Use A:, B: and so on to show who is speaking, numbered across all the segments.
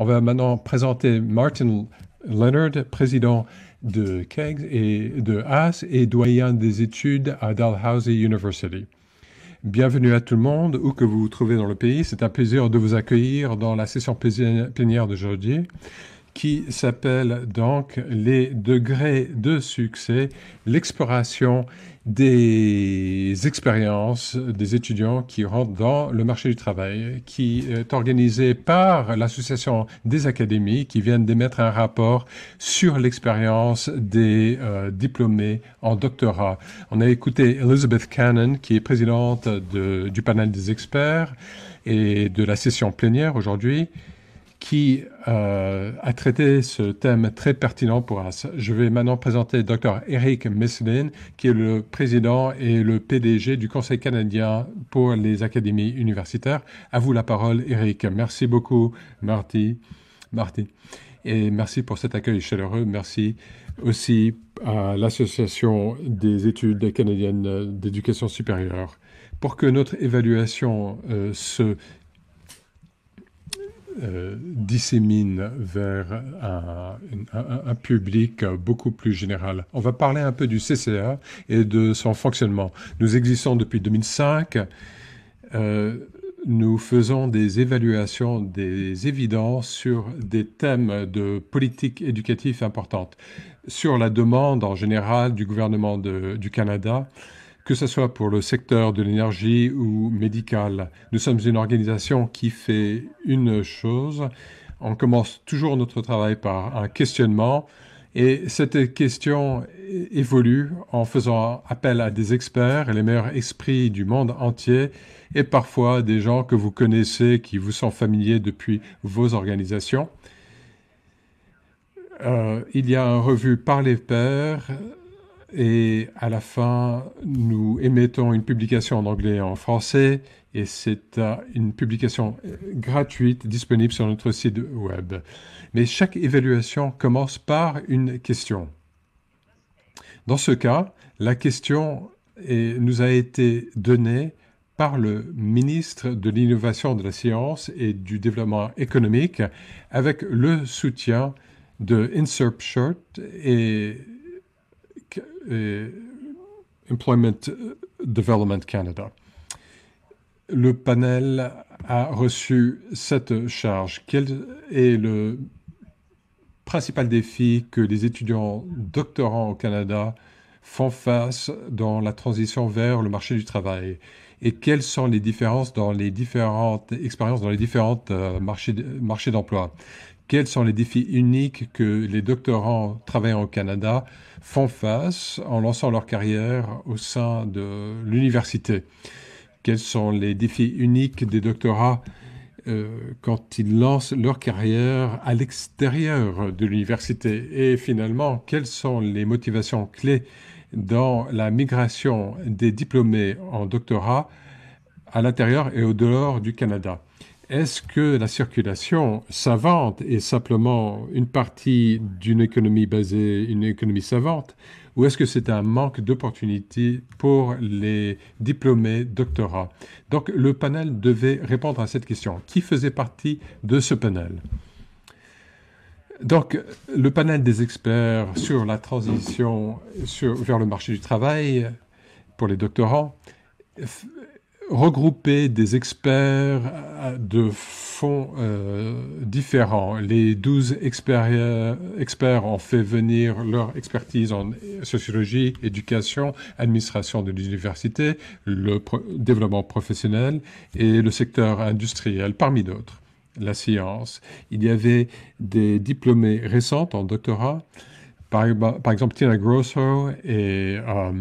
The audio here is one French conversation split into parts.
A: On va maintenant présenter Martin Leonard, président de Kegs et de Haas et doyen des études à Dalhousie University. Bienvenue à tout le monde, où que vous vous trouvez dans le pays. C'est un plaisir de vous accueillir dans la session plénière de qui s'appelle donc Les degrés de succès, l'exploration des expériences des étudiants qui rentrent dans le marché du travail, qui est organisée par l'Association des académies qui viennent d'émettre un rapport sur l'expérience des euh, diplômés en doctorat. On a écouté Elizabeth Cannon, qui est présidente du panel des experts et de la session plénière aujourd'hui qui euh, a traité ce thème très pertinent pour us. Je vais maintenant présenter Dr. Eric Meslin, qui est le président et le PDG du Conseil canadien pour les académies universitaires. À vous la parole, Eric. Merci beaucoup, Marty. Marty. Et merci pour cet accueil chaleureux. Merci aussi à l'Association des études canadiennes d'éducation supérieure pour que notre évaluation euh, se euh, dissémine vers un, public beaucoup plus général. On va parler un peu du CCA et de son fonctionnement. Nous existons depuis 2005. Euh, nous faisons des évaluations des évidences sur des thèmes de politique éducative importantes, Sur la demande en général du gouvernement du Canada, que ce soit pour le secteur de l'énergie ou médical, nous sommes une organisation qui fait une chose. On commence toujours notre travail par un questionnement et cette question évolue en faisant appel à des experts, les meilleurs esprits du monde entier et parfois des gens que vous connaissez, qui vous sont familiers depuis vos organisations. Euh, il y a un revue par les pairs et à la fin, nous émettons une publication en anglais et en français, et c'est euh, une publication euh, gratuite disponible sur notre site web. Mais chaque évaluation commence par une question. Dans ce cas, la question nous a été donnée par le ministre de l'Innovation, de la Science et du Développement économique avec le soutien de shirt et et euh, Employment euh, Development Canada. Le panel a reçu cette charge. Quel est le principal défi que les étudiants doctorants au Canada font face dans la transition vers le marché du travail et quelles sont les différences dans les différentes expériences dans les différentes euh, marchés, marchés d'emploi Quels sont les défis uniques que les doctorants travaillant au Canada font face en lançant leur carrière au sein de l'université Quels sont les défis uniques des doctorats euh, quand ils lancent leur carrière à l'extérieur de l'université Et finalement, quelles sont les motivations clés dans la migration des diplômés en doctorat à l'intérieur et au dehors du Canada est-ce que la circulation savante est simplement une partie d'une économie basée, une économie savante, ou est-ce que c'est un manque d'opportunités pour les diplômés doctorats Donc le panel devait répondre à cette question. Qui faisait partie de ce panel donc, le panel des experts sur la transition vers le marché du travail pour les doctorants regrouper des experts euh, de fonds euh, différents. Les 12 experts, experts ont fait venir leur expertise en sociologie, éducation, administration de l'université, le développement professionnel et le secteur industriel, parmi d'autres. La science. Il y avait des diplômés récents en doctorat, par, exemple Tina Grosso et... Euh,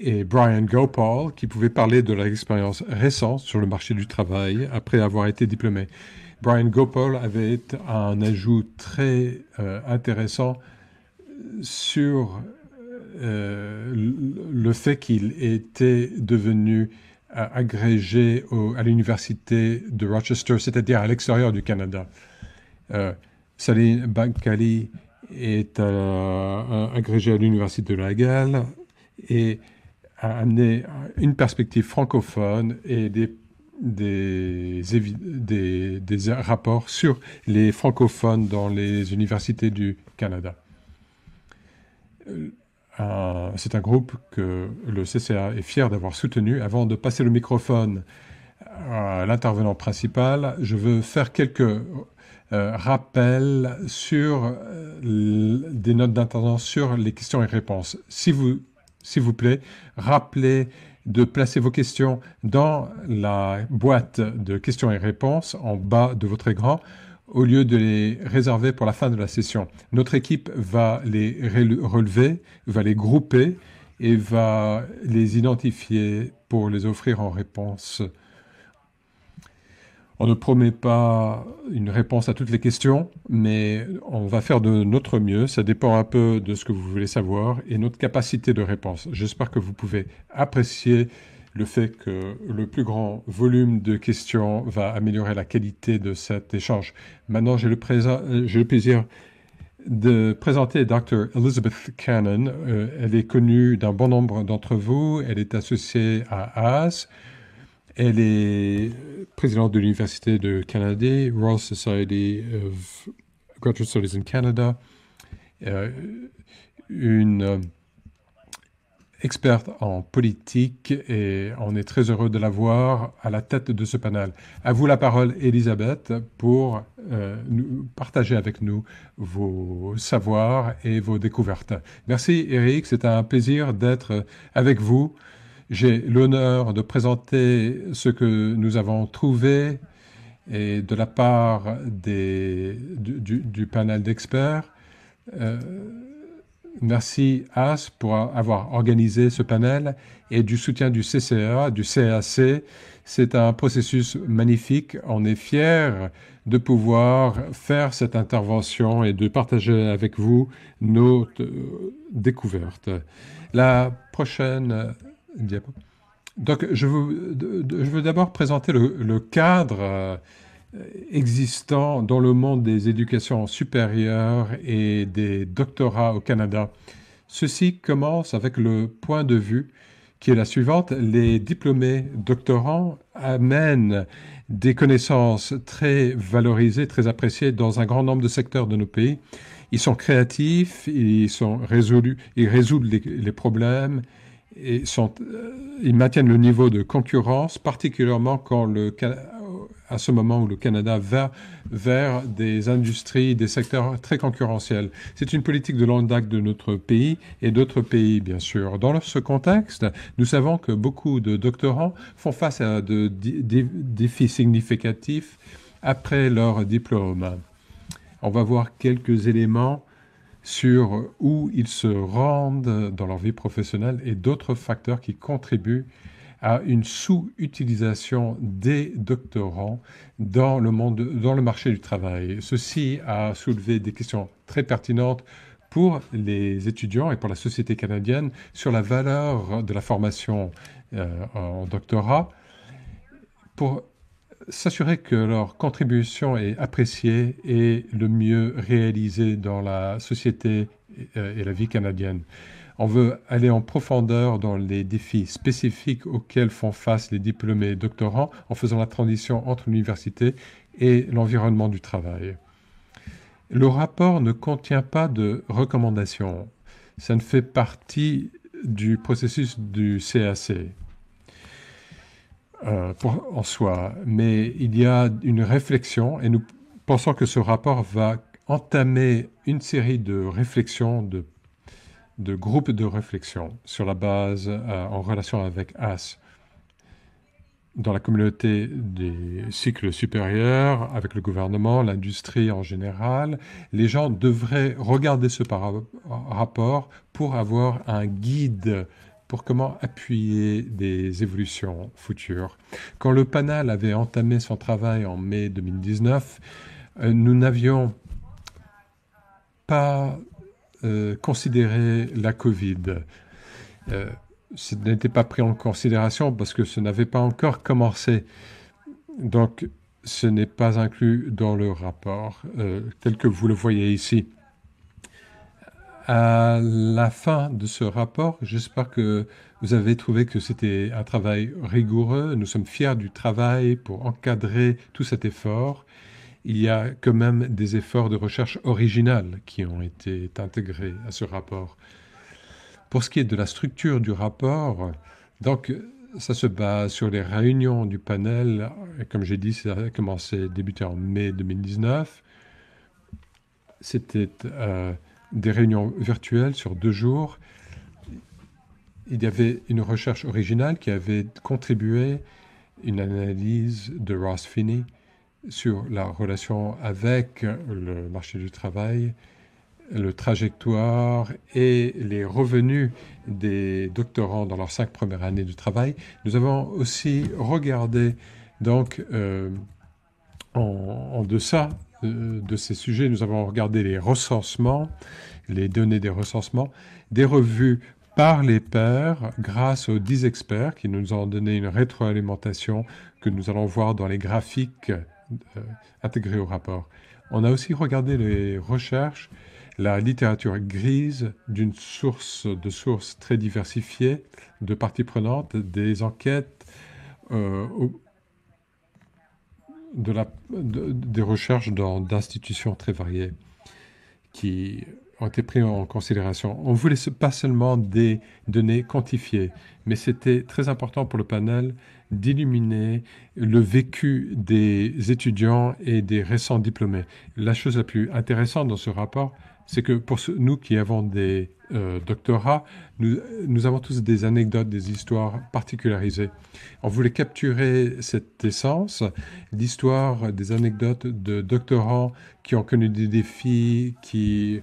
A: et Brian Gopal qui pouvait parler de l'expérience récente sur le marché du travail après avoir été diplômé. Brian Gopal avait un ajout très euh, intéressant euh, sur euh, le fait qu'il était devenu agrégé à l'université de Rochester, c'est-à-dire à, l'extérieur du Canada. Salim Bakali est agrégé à l'université de Laval et a amener une perspective francophone et des, des, des, rapports sur les francophones dans les universités du Canada. Euh, c'est un groupe que le CCA est fier d'avoir soutenu. Avant de passer le microphone à l'intervenant principal, je veux faire quelques euh, rappels sur euh, des notes d'intervention sur les questions et réponses. Si vous s'il vous plaît, rappelez de placer vos questions dans la boîte de questions et réponses en bas de votre écran au lieu de les réserver pour la fin de la session. Notre équipe va les relever, va les grouper et va les identifier pour les offrir en réponse on ne promet pas une réponse à toutes les questions, mais on va faire de notre mieux. Ça dépend un peu de ce que vous voulez savoir et notre capacité de réponse. J'espère que vous pouvez apprécier le fait que le plus grand volume de questions va améliorer la qualité de cet échange. Maintenant, j'ai le, euh, plaisir de présenter Dr. Elizabeth Cannon. Euh, elle est connue d'un bon nombre d'entre vous. Elle est associée à AS. Elle est présidente de l'Université de Canada, Royal Society of Graduate Studies in Canada, euh, une euh, experte en politique et on est très heureux de l'avoir à la tête de ce panel. À vous la parole, Elisabeth, pour euh, partager avec nous vos savoirs et vos découvertes. Merci, Eric. C'est un plaisir d'être avec vous j'ai l'honneur de présenter ce que nous avons trouvé et de la part des, du, panel d'experts. Euh, merci AS pour avoir organisé ce panel et du soutien du CCA, du CAC. C'est un processus magnifique. On est fiers de pouvoir faire cette intervention et de partager avec vous nos euh, découvertes. La prochaine donc, je, veux d'abord présenter le, cadre euh, existant dans le monde des éducations supérieures et des doctorats au Canada. Ceci commence avec le point de vue qui est la suivante. Les diplômés doctorants amènent des connaissances très valorisées, très appréciées dans un grand nombre de secteurs de nos pays. Ils sont créatifs, ils, sont résolus, ils résolvent les problèmes, et sont, euh, ils maintiennent le niveau de concurrence, particulièrement quand le, à ce moment où le Canada va vers des industries, des secteurs très concurrentiels. C'est une politique de l'Ondac de notre pays et d'autres pays, bien sûr. Dans ce contexte, nous savons que beaucoup de doctorants font face à de, des défis significatifs après leur diplôme. On va voir quelques éléments sur où ils se rendent dans leur vie professionnelle et d'autres facteurs qui contribuent à une sous-utilisation des doctorants dans le, monde, dans le marché du travail. Ceci a soulevé des questions très pertinentes pour les étudiants et pour la société canadienne sur la valeur de la formation euh, en doctorat pour s'assurer que leur contribution est appréciée et le mieux réalisée dans la société euh, et la vie canadienne. On veut aller en profondeur dans les défis spécifiques auxquels font face les diplômés et doctorants en faisant la transition entre l'université et l'environnement du travail. Le rapport ne contient pas de recommandations. Ça ne fait partie du processus du CAC, euh, en soi, mais il y a une réflexion et nous pensons que ce rapport va entamer une série de réflexions, de, groupes de réflexion sur la base euh, en relation avec AS dans la communauté des cycles supérieurs, avec le gouvernement, l'industrie en général, les gens devraient regarder ce rapport pour avoir un guide pour comment appuyer des évolutions futures. Quand le panel avait entamé son travail en mai 2019, euh, nous n'avions pas euh, considéré la Covid. Euh, ce n'était pas pris en considération parce que ce n'avait pas encore commencé. Donc, ce n'est pas inclus dans le rapport euh, tel que vous le voyez ici à la fin de ce rapport. J'espère que vous avez trouvé que c'était un travail rigoureux. Nous sommes fiers du travail pour encadrer tout cet effort. Il y a quand même des efforts de recherche originale qui ont été intégrés à ce rapport. Pour ce qui est de la structure du rapport, donc ça se base sur les réunions du panel. comme j'ai dit, ça a commencé, débuté en mai 2019. C'était euh, des réunions virtuelles sur deux jours. Il y avait une recherche originale qui avait contribué une analyse de Ross Finney sur la relation avec le marché du travail, le trajectoire et les revenus des doctorants dans leurs cinq premières années de travail. Nous avons aussi regardé donc euh, en, en, deçà euh, de ces sujets, nous avons regardé les recensements, les données des recensements, des revues par les pairs grâce aux dix experts qui nous ont donné une rétroalimentation que nous allons voir dans les graphiques euh, intégrés au rapport. On a aussi regardé les recherches, la littérature grise d'une source de sources très diversifiées de parties prenantes, des enquêtes euh, la, des recherches dans d'institutions très variées qui ont été prises en considération. On ne voulait pas seulement des données quantifiées, mais c'était très important pour le panel d'illuminer le vécu des étudiants et des récents diplômés. La chose la plus intéressante dans ce rapport, c'est que pour nous qui avons des euh, doctorats, nous, nous, avons tous des anecdotes, des histoires particularisées. On voulait capturer cette essence, l'histoire des anecdotes de doctorants qui ont connu des défis, qui,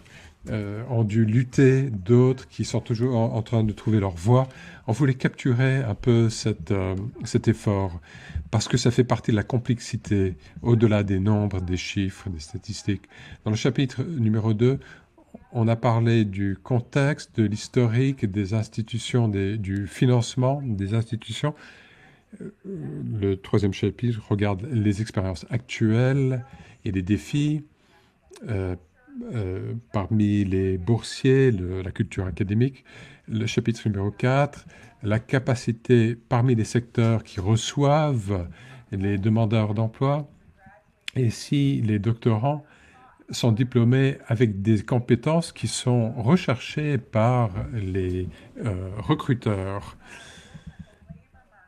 A: euh, ont dû lutter, d'autres qui sont toujours en, train de trouver leur voie. On voulait capturer un peu euh, cet effort parce que ça fait partie de la complexité au-delà des nombres, des chiffres, des statistiques. Dans le chapitre numéro 2, on a parlé du contexte, de l'historique, des institutions, du financement des institutions. Euh, le troisième chapitre regarde les expériences actuelles et les défis. Euh, parmi les boursiers, la culture académique, le chapitre numéro 4, la capacité parmi les secteurs qui reçoivent les demandeurs d'emploi, et si les doctorants sont diplômés avec des compétences qui sont recherchées par les euh, recruteurs,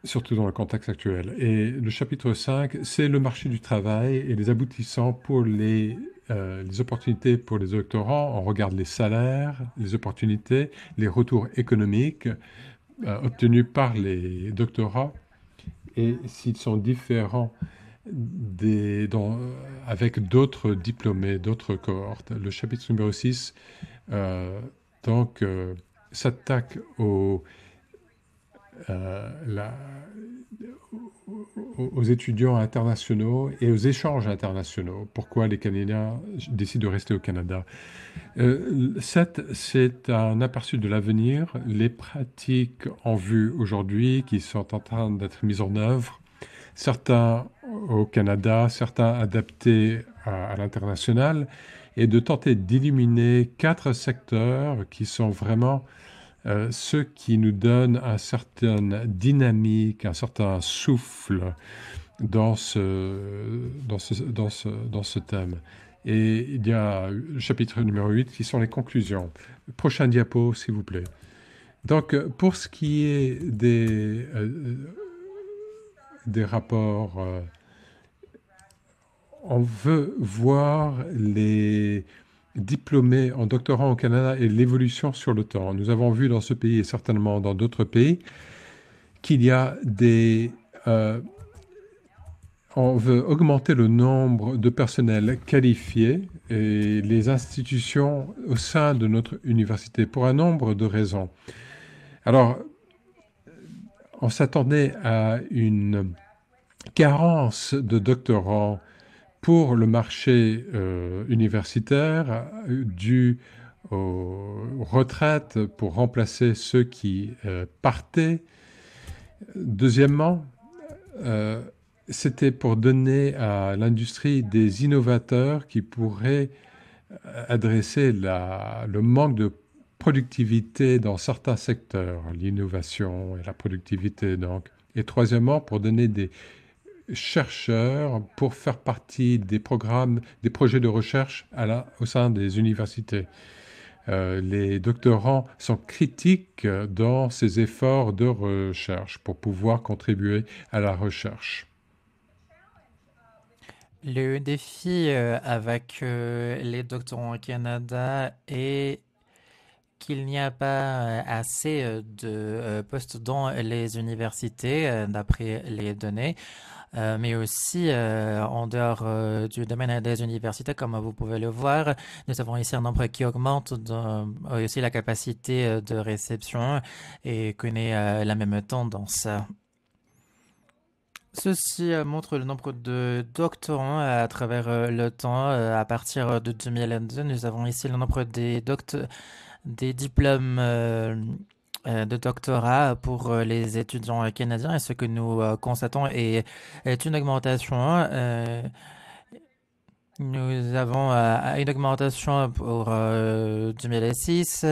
A: surtout dans le contexte actuel. Et le chapitre 5, c'est le marché du travail et les aboutissants pour les euh, les opportunités pour les doctorants, on regarde les salaires, les opportunités, les retours économiques euh, obtenus par les doctorats et s'ils sont différents des, euh, avec d'autres diplômés, d'autres cohortes. Le chapitre numéro 6 donc s'attaque au aux étudiants internationaux et aux échanges internationaux. Pourquoi les Canadiens décident de rester au Canada euh, C'est un aperçu de l'avenir, les pratiques en vue aujourd'hui qui sont en train d'être mises en œuvre, certains au Canada, certains adaptés à, l'international, et de tenter d'éliminer quatre secteurs qui sont vraiment euh, ce qui nous donne un certain dynamique, un certain souffle dans ce, dans ce, dans dans ce thème. Et il y a le chapitre numéro 8 qui sont les conclusions. Prochain diapo, s'il vous plaît. Donc, pour ce qui est des, euh, des rapports, euh, on veut voir les, diplômés en doctorat au Canada et l'évolution sur le temps. Nous avons vu dans ce pays et certainement dans d'autres pays qu'il y a des... Euh, on veut augmenter le nombre de personnels qualifiés et les institutions au sein de notre université pour un nombre de raisons. Alors, on s'attendait à une carence de doctorants pour le marché euh, universitaire euh, dû aux retraites pour remplacer ceux qui euh, partaient. Deuxièmement, c'était pour donner à l'industrie des innovateurs qui pourraient adresser le manque de productivité dans certains secteurs, l'innovation et la productivité donc. Et troisièmement, pour donner des chercheurs pour faire partie des programmes, des projets de recherche au sein des universités. Euh, les doctorants sont critiques dans ces efforts de recherche pour pouvoir contribuer à la recherche.
B: Le défi euh, avec euh, les doctorants au Canada est qu'il n'y a pas assez de postes dans les universités, d'après les données. Euh, mais aussi euh, en dehors euh, du domaine des universités, comme vous pouvez le voir. Nous avons ici un nombre qui augmente, dans, aussi la capacité de réception et connaît la même tendance. Ceci montre le nombre de doctorants à travers le temps. À partir de 2002, nous avons ici le nombre des, des diplômes euh, de doctorat pour euh, les étudiants euh, canadiens et ce que nous constatons est, une augmentation. Nous avons une augmentation pour 2006.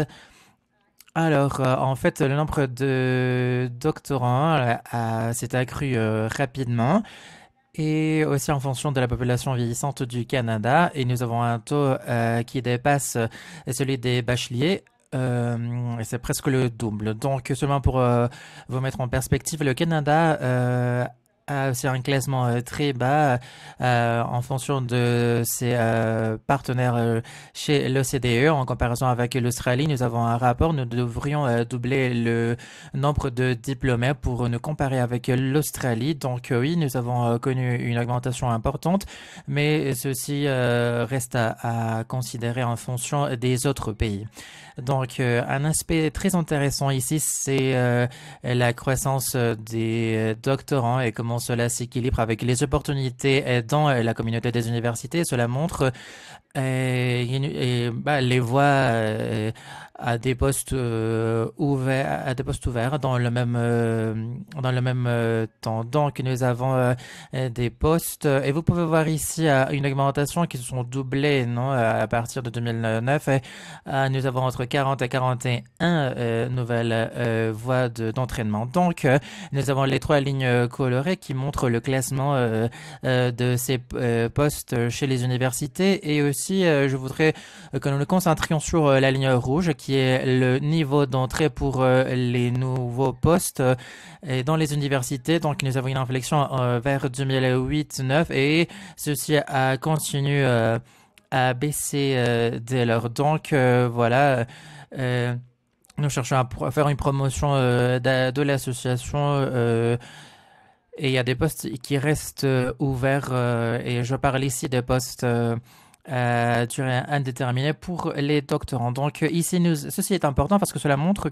B: Alors, en fait, le nombre de doctorants s'est accru rapidement et aussi en fonction de la population vieillissante du Canada. Et nous avons un taux qui dépasse celui des bacheliers euh, et c'est presque le double. Donc, seulement pour euh, vous mettre en perspective, le Canada euh, c'est euh, un classement euh, très bas euh, en fonction de ses partenaires chez l'OCDE. En comparaison avec l'Australie, nous avons un rapport. Nous devrions doubler le nombre de diplômés pour nous comparer avec l'Australie. Donc oui, nous avons connu une augmentation importante, mais ceci reste à, à, considérer en fonction des autres pays. Donc un aspect très intéressant ici, c'est la croissance des doctorants et comment cela s'équilibre avec les opportunités euh, dans euh, la communauté des universités. Cela montre euh, bah, les voies à des postes euh, ouverts, à des postes ouverts dans le même euh, dans le même euh, temps. Donc nous avons des postes et vous pouvez voir ici une augmentation qui se sont doublés non à partir de 2009. Et, nous avons entre 40 et 41 nouvelles voies d'entraînement. Donc nous avons les trois lignes colorées qui montrent le classement de ces postes chez les universités et aussi je voudrais que nous nous concentrions sur la ligne rouge qui qui est le niveau d'entrée pour euh, les nouveaux postes euh, dans les universités. Donc, nous avons une inflexion euh, vers 2008-2009 et ceci a continué à baisser dès lors. Donc, voilà. nous cherchons à faire une promotion de l'association et il y a des postes qui restent ouverts et je parle ici des postes durée euh, indéterminée pour les doctorants. Donc ici, nous, ceci est important parce que cela montre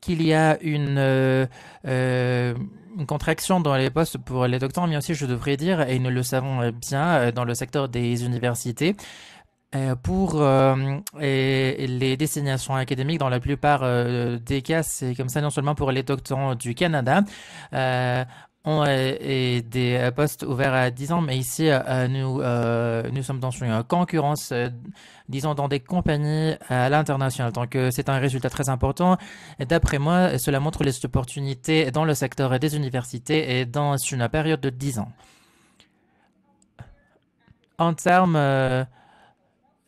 B: qu'il y a une, euh, euh, une, contraction dans les postes pour les doctorants, mais aussi, je devrais dire, et nous le savons bien, dans le secteur des universités, pour les destinations académiques, dans la plupart des cas, c'est comme ça non seulement pour les doctorants du Canada, euh, ont euh, et des euh, postes ouverts à 10 ans, mais ici, euh, nous, nous sommes dans une concurrence, disons, dans des compagnies à l'international. Donc, c'est un résultat très important. D'après moi, cela montre les opportunités dans le secteur des universités et dans une période de 10 ans. En termes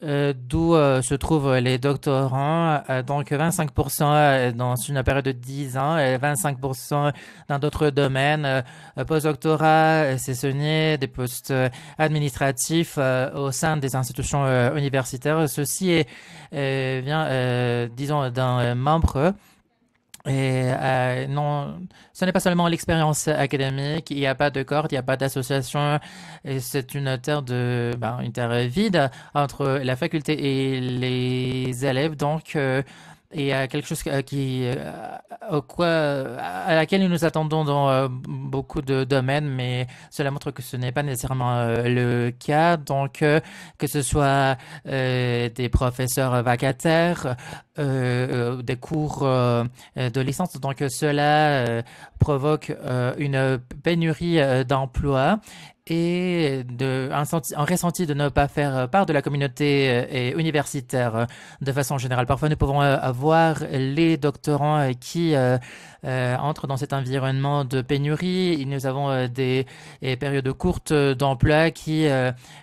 B: euh, d'où euh, se trouvent euh, les doctorants. donc 25% dans une période de 10 ans et 25% dans d'autres domaines. Postdoctorat, saisonnier, e des postes administratifs au sein des institutions universitaires. Ceci vient, disons, d'un membre et euh, non, ce n'est pas seulement l'expérience académique, il n'y a pas de corde, il n'y a pas d'association, c'est une terre de, ben, une terre vide entre la faculté et les élèves, donc il y a quelque chose euh, qui, euh, au quoi, à laquelle nous nous attendons dans beaucoup de domaines, mais cela montre que ce n'est pas nécessairement le cas. Donc, que ce soit des professeurs vacataires, euh, des cours euh, euh, de licence. Donc cela euh, provoque une pénurie d'emplois et de, un, ressenti de ne pas faire part de la communauté universitaire de façon générale. Parfois, nous pouvons avoir les doctorants qui entrent dans cet environnement de pénurie. Nous avons des, des périodes courtes d'emploi qui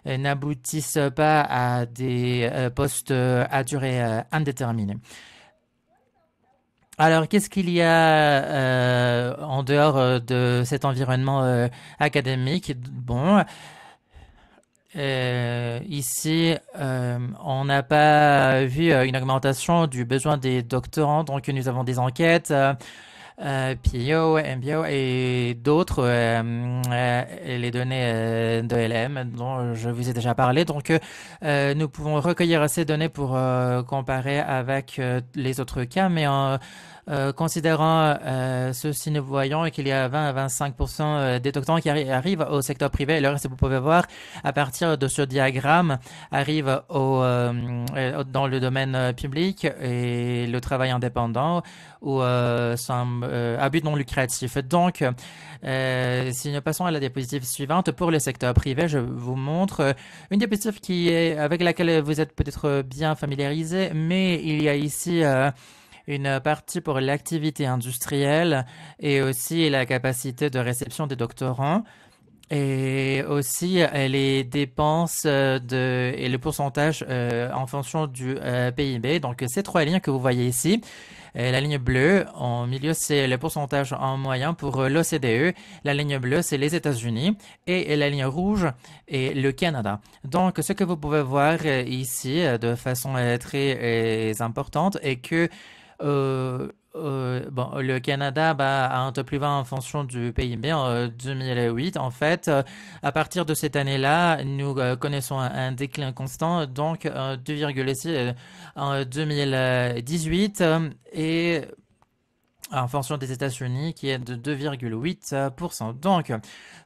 B: n'aboutissent pas à des postes à durée indéterminée. Alors, qu'est-ce qu'il y a euh, en dehors euh, de cet environnement euh, académique Bon, ici, on n'a pas vu une augmentation du besoin des doctorants, donc nous avons des enquêtes. Euh, Pio, MBO et d'autres, euh, euh, les données de LM dont je vous ai déjà parlé. Donc, nous pouvons recueillir ces données pour comparer avec les autres cas, mais en euh, considérant euh, ceci, nous voyons qu'il y a 20 à 25 euh, des doctorants qui arrivent au secteur privé, et le reste, vous pouvez voir, à partir de ce diagramme, arrive au, dans le domaine public et le travail indépendant ou à but non lucratif. Donc, si nous passons à la diapositive suivante, pour le secteur privé, je vous montre une diapositive qui est, avec laquelle vous êtes peut-être bien familiarisé, mais il y a ici une partie pour l'activité industrielle et aussi la capacité de réception des doctorants et aussi euh, les dépenses euh, de, et le pourcentage euh, en fonction du PIB. Donc ces trois lignes que vous voyez ici, la ligne bleue en milieu, c'est le pourcentage en moyen pour l'OCDE. La ligne bleue, c'est les États-Unis. Et la ligne rouge est le Canada. Donc, ce que vous pouvez voir ici de façon très importante est que euh, euh, bon, le Canada bah, a un top bas en fonction du PIB en 2008. En fait, euh, à partir de cette année-là, nous connaissons un, un, déclin constant, donc 2,6 en 2018. et en fonction des États-Unis qui est de 2,8%. Donc,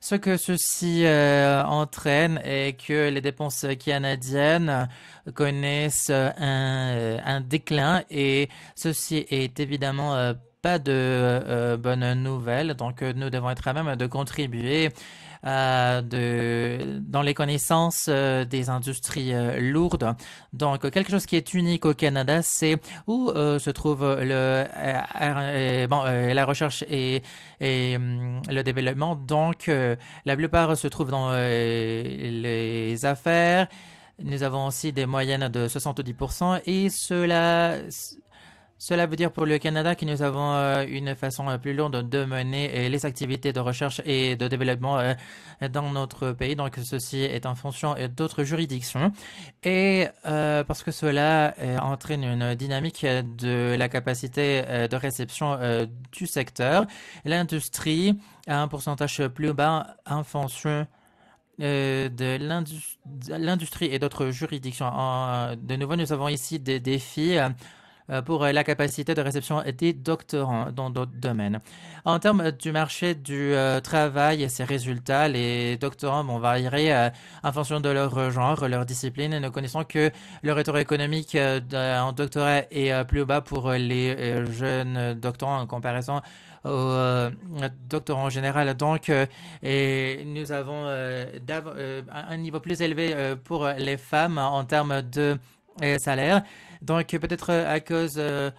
B: ce que ceci euh, entraîne est que les dépenses canadiennes connaissent euh, euh, un, déclin et ceci est évidemment pas de bonne nouvelle. Donc, nous devons être à même de contribuer euh, de, dans les connaissances euh, des industries euh, lourdes. Donc, quelque chose qui est unique au Canada, c'est où se trouve le, bon, la recherche et, et hum, le développement. Donc, la plupart se trouve dans les affaires. Nous avons aussi des moyennes de 70% et cela cela veut dire pour le Canada que nous avons euh, une façon euh, plus longue de mener euh, les activités de recherche et de développement dans notre pays. Donc ceci est en fonction d'autres juridictions. Et parce que cela entraîne une dynamique de la capacité de réception du secteur, l'industrie a un pourcentage plus bas en fonction de l'industrie et d'autres juridictions. de nouveau, nous avons ici des défis euh, pour euh, la capacité de réception des doctorants dans d'autres domaines. En termes du marché du euh, travail et ses résultats, les doctorants vont varier en fonction de leur genre, leur discipline. nous connaissons que le retour économique en doctorat est plus bas pour les jeunes doctorants en comparaison aux doctorants en général. Donc, et nous avons un niveau plus élevé pour les femmes en termes de salaire. Donc peut-être euh, à cause euh,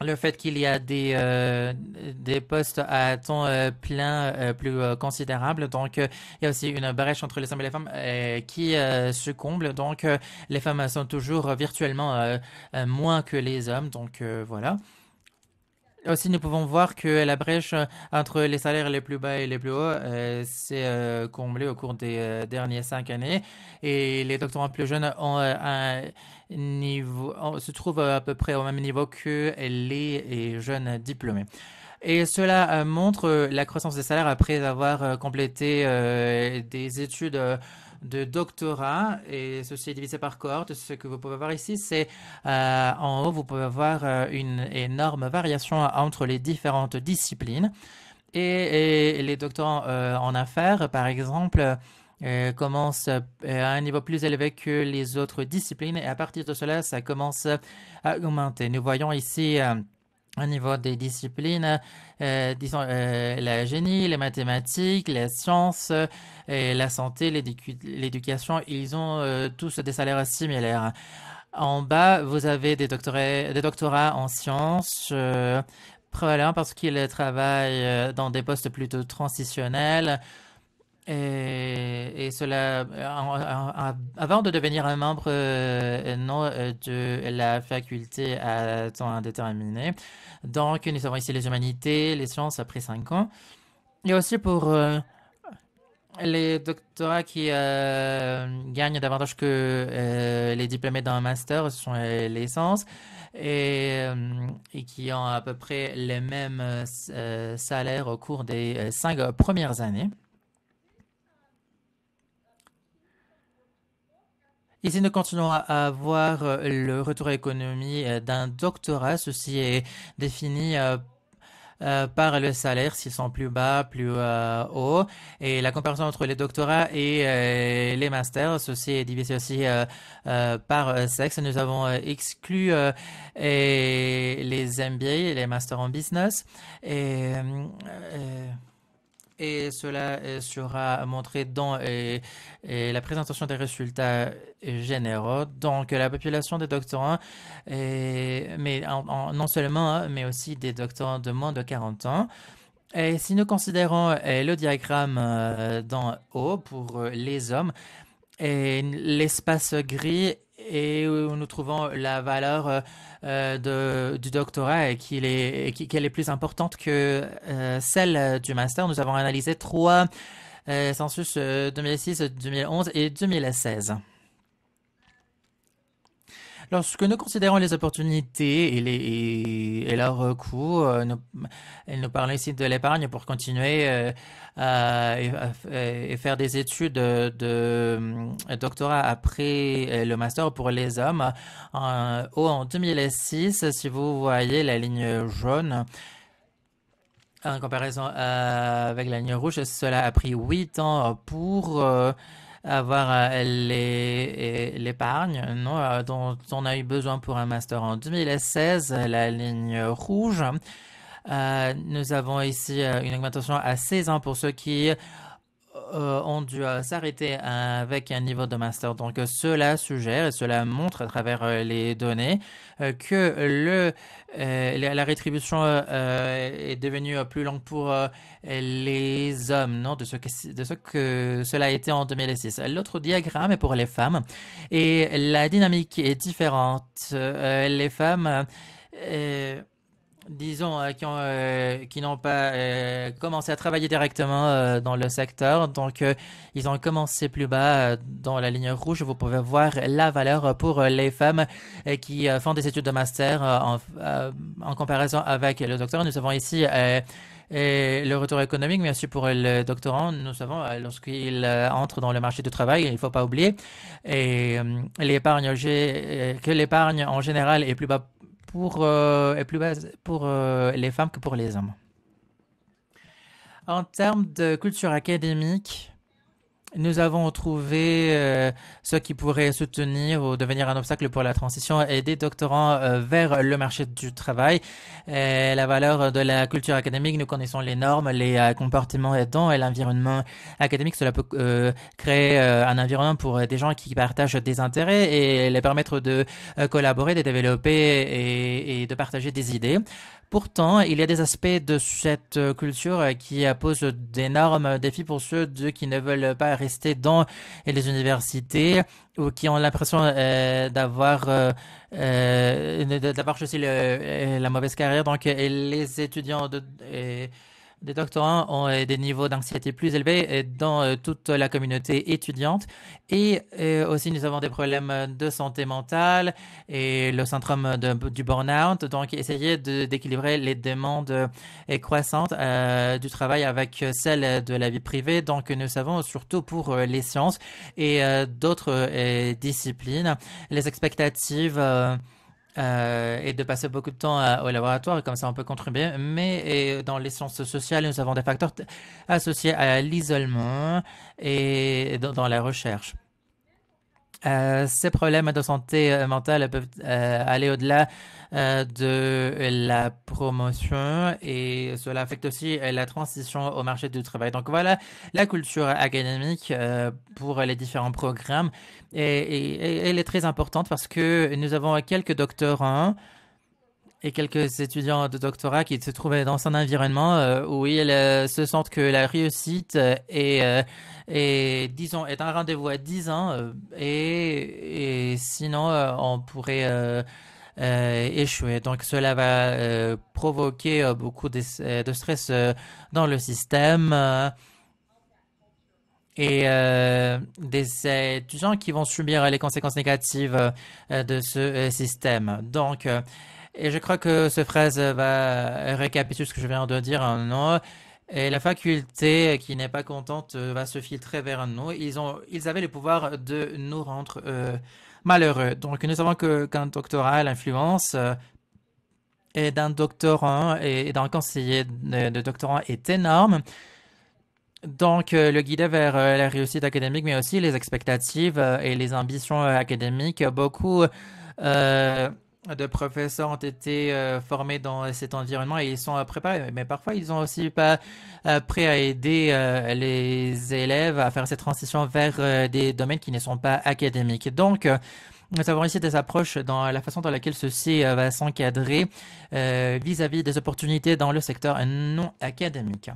B: le fait qu'il y a des, euh, postes à temps plein plus considérables. Donc, il y a aussi une barèche entre les hommes et les femmes qui se comble. Donc, les femmes sont toujours virtuellement moins que les hommes. Donc, voilà. Aussi, nous pouvons voir que la brèche euh, entre les salaires les plus bas et les plus hauts euh, s'est euh, comblée au cours des dernières cinq années. Et les doctorants plus jeunes ont un niveau, se trouvent à peu près au même niveau que les jeunes diplômés. Et cela montre la croissance des salaires après avoir complété des études de doctorat et ceci est divisé par cohorte. Ce que vous pouvez voir ici, c'est euh, en haut, vous pouvez voir euh, une énorme variation entre les différentes disciplines. Et, les doctorants euh, en affaires, par exemple, commencent à un niveau plus élevé que les autres disciplines et à partir de cela, ça commence à augmenter. Nous voyons ici au niveau des disciplines, euh, disons euh, la génie, les mathématiques, les sciences, et euh, la santé, l'éducation, ils ont tous des salaires similaires. En bas, vous avez des, des doctorats en sciences, probablement parce qu'ils travaillent dans des postes plutôt transitionnels. Et, cela, avant de devenir un membre euh, non euh, de la faculté à temps indéterminé. Donc, nous avons ici les humanités, les sciences après cinq ans. Et aussi pour euh, les doctorats qui gagnent davantage que les diplômés d'un master, ce sont les sciences, et, qui ont à peu près les mêmes salaires au cours des cinq premières années. Ici, nous continuons à avoir euh, le retour à l'économie euh, d'un doctorat. Ceci est défini euh, par le salaire, s'ils sont plus bas, plus haut. Et la comparaison entre les doctorats et les masters, ceci est divisé aussi par sexe. Nous avons exclu les MBA, les masters en business. Et, et cela euh, sera montré dans et, euh, euh, la présentation des résultats généraux. Donc la population des doctorants, et, mais non seulement, hein, mais aussi des doctorants de moins de 40 ans. Et si nous considérons le diagramme d'en haut pour les hommes, l'espace gris et où euh, nous trouvons la valeur euh, euh, du doctorat et qu'elle est, qu'elle est plus importante que celle du master. Nous avons analysé trois census 2006, 2011 et 2016. Lorsque nous considérons les opportunités et, les, leurs coûts, euh, nous, parlons ici de l'épargne pour continuer euh, et, faire des études de, euh, doctorat après le master pour les hommes. En, en 2006, si vous voyez la ligne jaune, en comparaison avec la ligne rouge, cela a pris huit ans pour avoir euh, euh, l'épargne euh, dont on a eu besoin pour un master en 2016, la ligne rouge. nous avons ici une augmentation à 16 ans pour ceux qui euh, ont dû euh, s'arrêter euh, avec un niveau de master. Donc cela suggère et cela montre à travers les données que le, la rétribution est devenue plus longue pour les hommes, non, de ce, que, de ce que cela était en 2006. L'autre diagramme est pour les femmes et la dynamique est différente. les femmes disons, euh, euh, qui, n'ont pas euh, commencé à travailler directement dans le secteur. Donc, ils ont commencé plus bas dans la ligne rouge. Vous pouvez voir la valeur pour les femmes qui font des études de master en, comparaison avec le doctorat. Nous avons ici et le retour économique, bien sûr, pour le doctorant, nous savons, lorsqu'il entre dans le marché du travail, il ne faut pas oublier, et l'épargne, que l'épargne en général est plus bas pour, euh, plus pour euh, les femmes que pour les hommes. En termes de culture académique, nous avons trouvé euh, ce qui pourrait soutenir ou devenir un obstacle pour la transition et des doctorants euh, vers le marché du travail. Euh, la valeur de la culture académique, nous connaissons les normes, les comportements aidants et l'environnement académique. Cela peut créer un environnement pour des gens qui partagent des intérêts et les permettre de collaborer, de développer et de partager des idées. Pourtant, il y a des aspects de cette euh, culture euh, qui posent d'énormes défis pour ceux qui ne veulent pas rester dans les universités ou qui ont l'impression euh, d'avoir d'avoir choisi la mauvaise carrière. Donc, les étudiants des doctorants ont euh, des niveaux d'anxiété plus élevés euh, dans euh, toute la communauté étudiante. Et aussi, nous avons des problèmes de santé mentale et le syndrome du burn-out. Donc, essayer d'équilibrer les demandes croissantes du travail avec celles de la vie privée. Donc, nous savons surtout pour les sciences et d'autres disciplines, les expectatives. Euh, et de passer beaucoup de temps au laboratoire, comme ça on peut contribuer. Mais dans les sciences sociales, nous avons des facteurs associés à l'isolement et dans la recherche. Euh, ces problèmes de santé euh, mentale peuvent euh, aller au-delà de la promotion et cela affecte aussi la transition au marché du travail. Donc voilà la culture académique pour les différents programmes et, et, elle est très importante parce que nous avons quelques doctorants et quelques étudiants de doctorat qui se trouvaient dans un environnement euh, où ils euh, se sentent que la réussite euh, est, disons, est un rendez-vous à 10 ans et, et, sinon on pourrait échouer. Donc cela va provoquer beaucoup de, de stress dans le système et des étudiants qui vont subir les conséquences négatives de ce système. Donc, et je crois que ce phrase va récapituler ce que je viens de dire. Non. Et la faculté qui n'est pas contente va se filtrer vers nous. Ils, ont, ils avaient le pouvoir de nous rendre euh, malheureux. Donc nous savons que qu'un doctorat, l'influence euh, et d'un doctorant et, d'un conseiller de, doctorant est énorme. Donc euh, le guider vers la réussite académique, mais aussi les expectatives et les ambitions académiques. Beaucoup de professeurs ont été euh, formés dans cet environnement et ils sont euh, préparés. Mais parfois, ils ont aussi pas prêt euh, prêts à aider les élèves à faire cette transition vers des domaines qui ne sont pas académiques. Donc, nous avons ici des approches dans la façon dans laquelle ceci va s'encadrer vis-à-vis des opportunités dans le secteur non académique.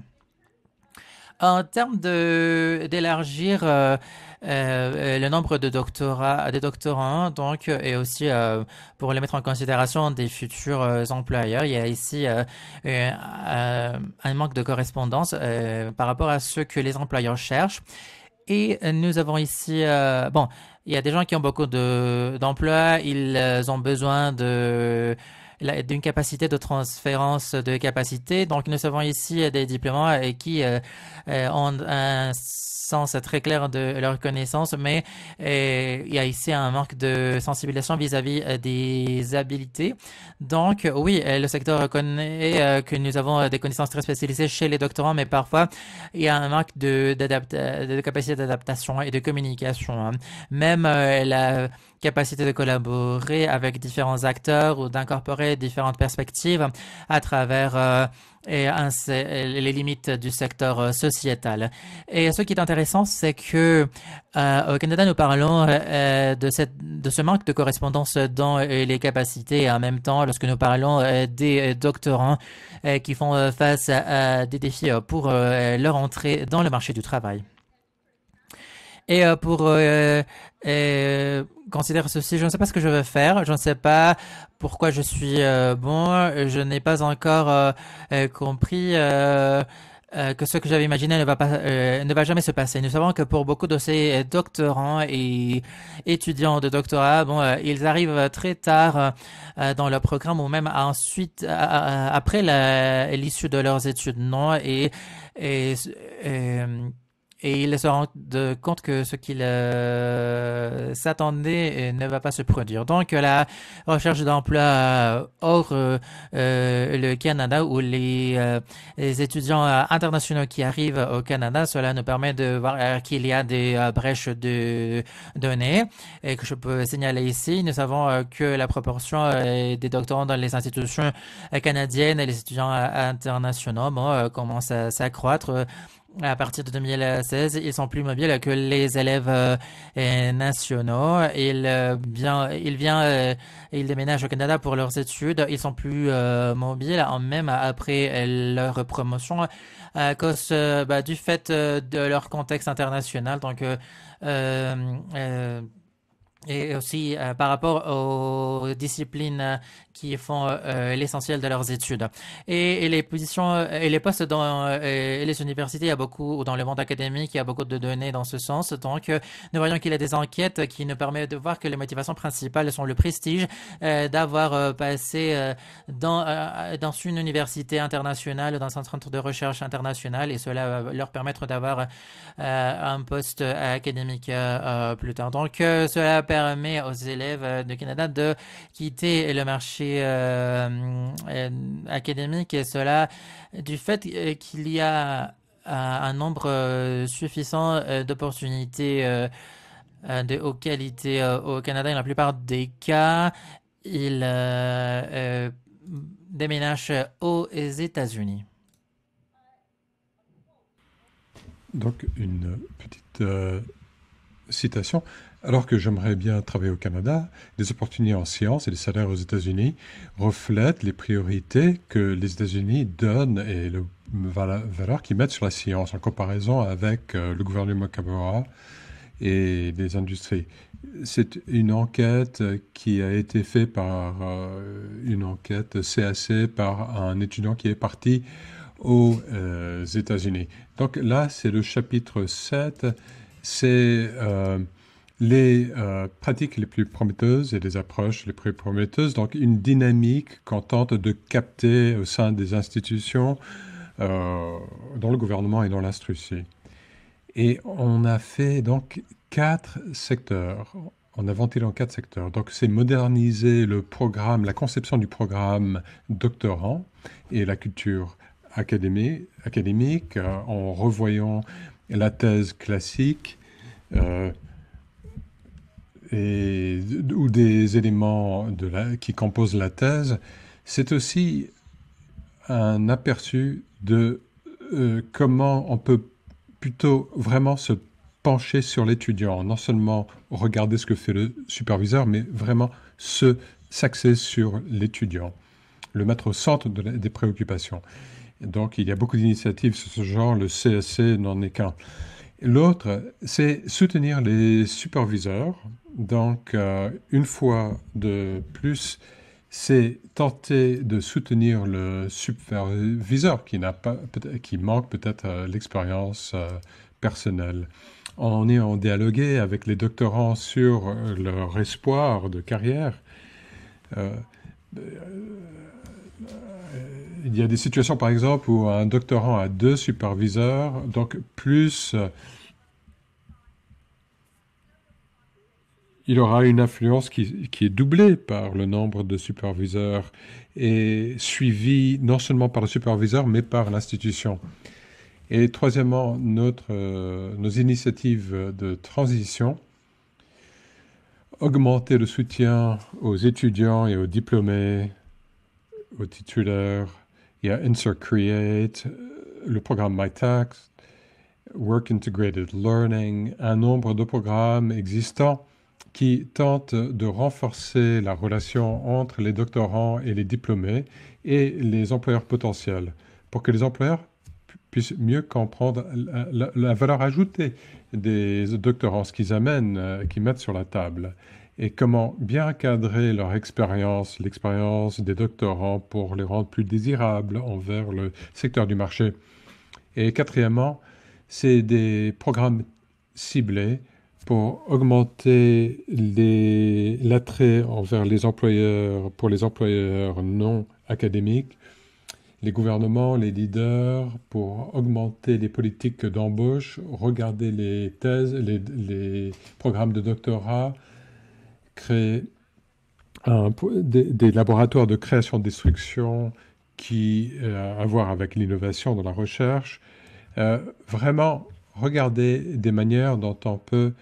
B: En termes d'élargir euh, euh, le nombre de doctorats, des doctorants, donc, et aussi euh, pour les mettre en considération des futurs employeurs. Il y a ici un manque de correspondance par rapport à ce que les employeurs cherchent. Et nous avons ici, bon, il y a des gens qui ont beaucoup d'emplois, ils ont besoin de d'une capacité de transférence de capacité. Donc, nous avons ici euh, des diplômés euh, qui euh, ont un sens très clair de leurs connaissances, mais il y a ici un manque de sensibilisation vis-à-vis des habilités. Donc, oui, le secteur reconnaît que nous avons des connaissances très spécialisées chez les doctorants, mais parfois, il y a un manque de capacité d'adaptation et de communication. Hein. Même la capacité de collaborer avec différents acteurs ou d'incorporer différentes perspectives à travers euh, et les limites du secteur euh, sociétal. Et ce qui est intéressant, c'est que euh, au Canada, nous parlons de, cette, de ce manque de correspondance dans les capacités. Et en même temps, lorsque nous parlons des doctorants qui font face à des défis pour leur entrée dans le marché du travail. Et euh, pour euh, euh, considérer ceci, je ne sais pas ce que je veux faire, je ne sais pas pourquoi je suis euh, bon, je n'ai pas encore compris. Euh, que ce que j'avais imaginé ne va pas, ne va jamais se passer. Nous savons que pour beaucoup de ces doctorants et étudiants de doctorat, bon, ils arrivent très tard dans le programme ou même ensuite après l'issue de leurs études, non Et, et, et et il se rend compte que ce qu'il euh, s'attendait euh, ne va pas se produire. Donc la recherche d'emploi euh, hors le Canada ou les, étudiants internationaux qui arrivent au Canada, cela nous permet de voir qu'il y a des brèches de données et que je peux signaler ici. Nous savons que la proportion des doctorants dans les institutions canadiennes et les étudiants internationaux commence à s'accroître à partir de 2016, ils sont plus mobiles que les élèves euh, nationaux. Ils, bien, euh, ils, viennent, euh, ils déménagent au Canada pour leurs études. Ils sont plus mobiles, même après leur promotion, à cause bah, du fait de leur contexte international. Donc, et aussi euh, par rapport aux disciplines euh, qui font euh, l'essentiel de leurs études. Et, les positions et les postes dans les universités, il y a beaucoup, ou dans le monde académique, il y a beaucoup de données dans ce sens. Donc, nous voyons qu'il y a des enquêtes qui nous permettent de voir que les motivations principales sont le prestige d'avoir passé dans, dans une université internationale, dans un centre de recherche international, et cela va leur permettre d'avoir un poste académique plus tard. Donc, cela permet aux élèves euh, de Canada de quitter le marché euh, euh, académique et cela du fait qu'il y a un nombre suffisant d'opportunités de haute qualité au Canada. Et dans la plupart des cas, ils déménagent aux États-Unis.
A: Donc une petite citation. Alors que j'aimerais bien travailler au Canada, les opportunités en sciences et les salaires aux États-Unis reflètent les priorités que les États-Unis donnent et la valeur qu'ils mettent sur la science en comparaison avec euh, le gouvernement canadien et les industries. C'est une enquête qui a été faite par euh, une enquête CAC par un étudiant qui est parti aux euh, États-Unis. Donc là, c'est le chapitre 7. C'est les euh, pratiques les plus prometteuses et les approches les plus prometteuses, donc une dynamique qu'on tente de capter au sein des institutions, euh, dans le gouvernement et dans l'instruction Et on a fait donc quatre secteurs. On a ventilé en quatre secteurs. Donc, c'est moderniser le programme, la conception du programme doctorant et la culture académique, euh, en revoyant la thèse classique, ou des éléments de qui composent la thèse, c'est aussi un aperçu de euh, comment on peut plutôt vraiment se pencher sur l'étudiant, non seulement regarder ce que fait le superviseur, mais vraiment s'axer sur l'étudiant, le mettre au centre des préoccupations. Donc il y a beaucoup d'initiatives sur ce genre, le CSC n'en est qu'un. L'autre, c'est soutenir les superviseurs. Donc, euh, une fois de plus, c'est tenter de soutenir le superviseur qui, n'a pas, qui manque peut-être l'expérience euh, personnelle. On est en dialogué avec les doctorants sur euh, leur espoir de carrière il y a des situations, par exemple, où un doctorant a deux superviseurs, donc plus euh, il aura une influence qui, est doublée par le nombre de superviseurs et suivie non seulement par le superviseur, mais par l'institution. Et troisièmement, notre, euh, nos initiatives de transition, augmenter le soutien aux étudiants et aux diplômés, aux titulaires, il y a Insert Create, uh, le programme MyTax, Work Integrated Learning, un nombre de programmes existants qui tentent de renforcer la relation entre les doctorants et les diplômés et les employeurs potentiels pour que les employeurs puissent mieux comprendre la, valeur ajoutée des doctorants, ce qu'ils amènent, euh, qu'ils mettent sur la table et comment bien cadrer leur expérience, l'expérience des doctorants pour les rendre plus désirables envers le secteur du marché. Et quatrièmement, c'est des programmes ciblés pour augmenter l'attrait envers les employeurs, pour les employeurs non académiques, les gouvernements, les leaders, pour augmenter les politiques d'embauche, regarder les thèses, les programmes de doctorat, créer un, des, laboratoires de création-destruction qui euh, à voir avec l'innovation dans la recherche. Euh, vraiment, regarder des manières dont on peut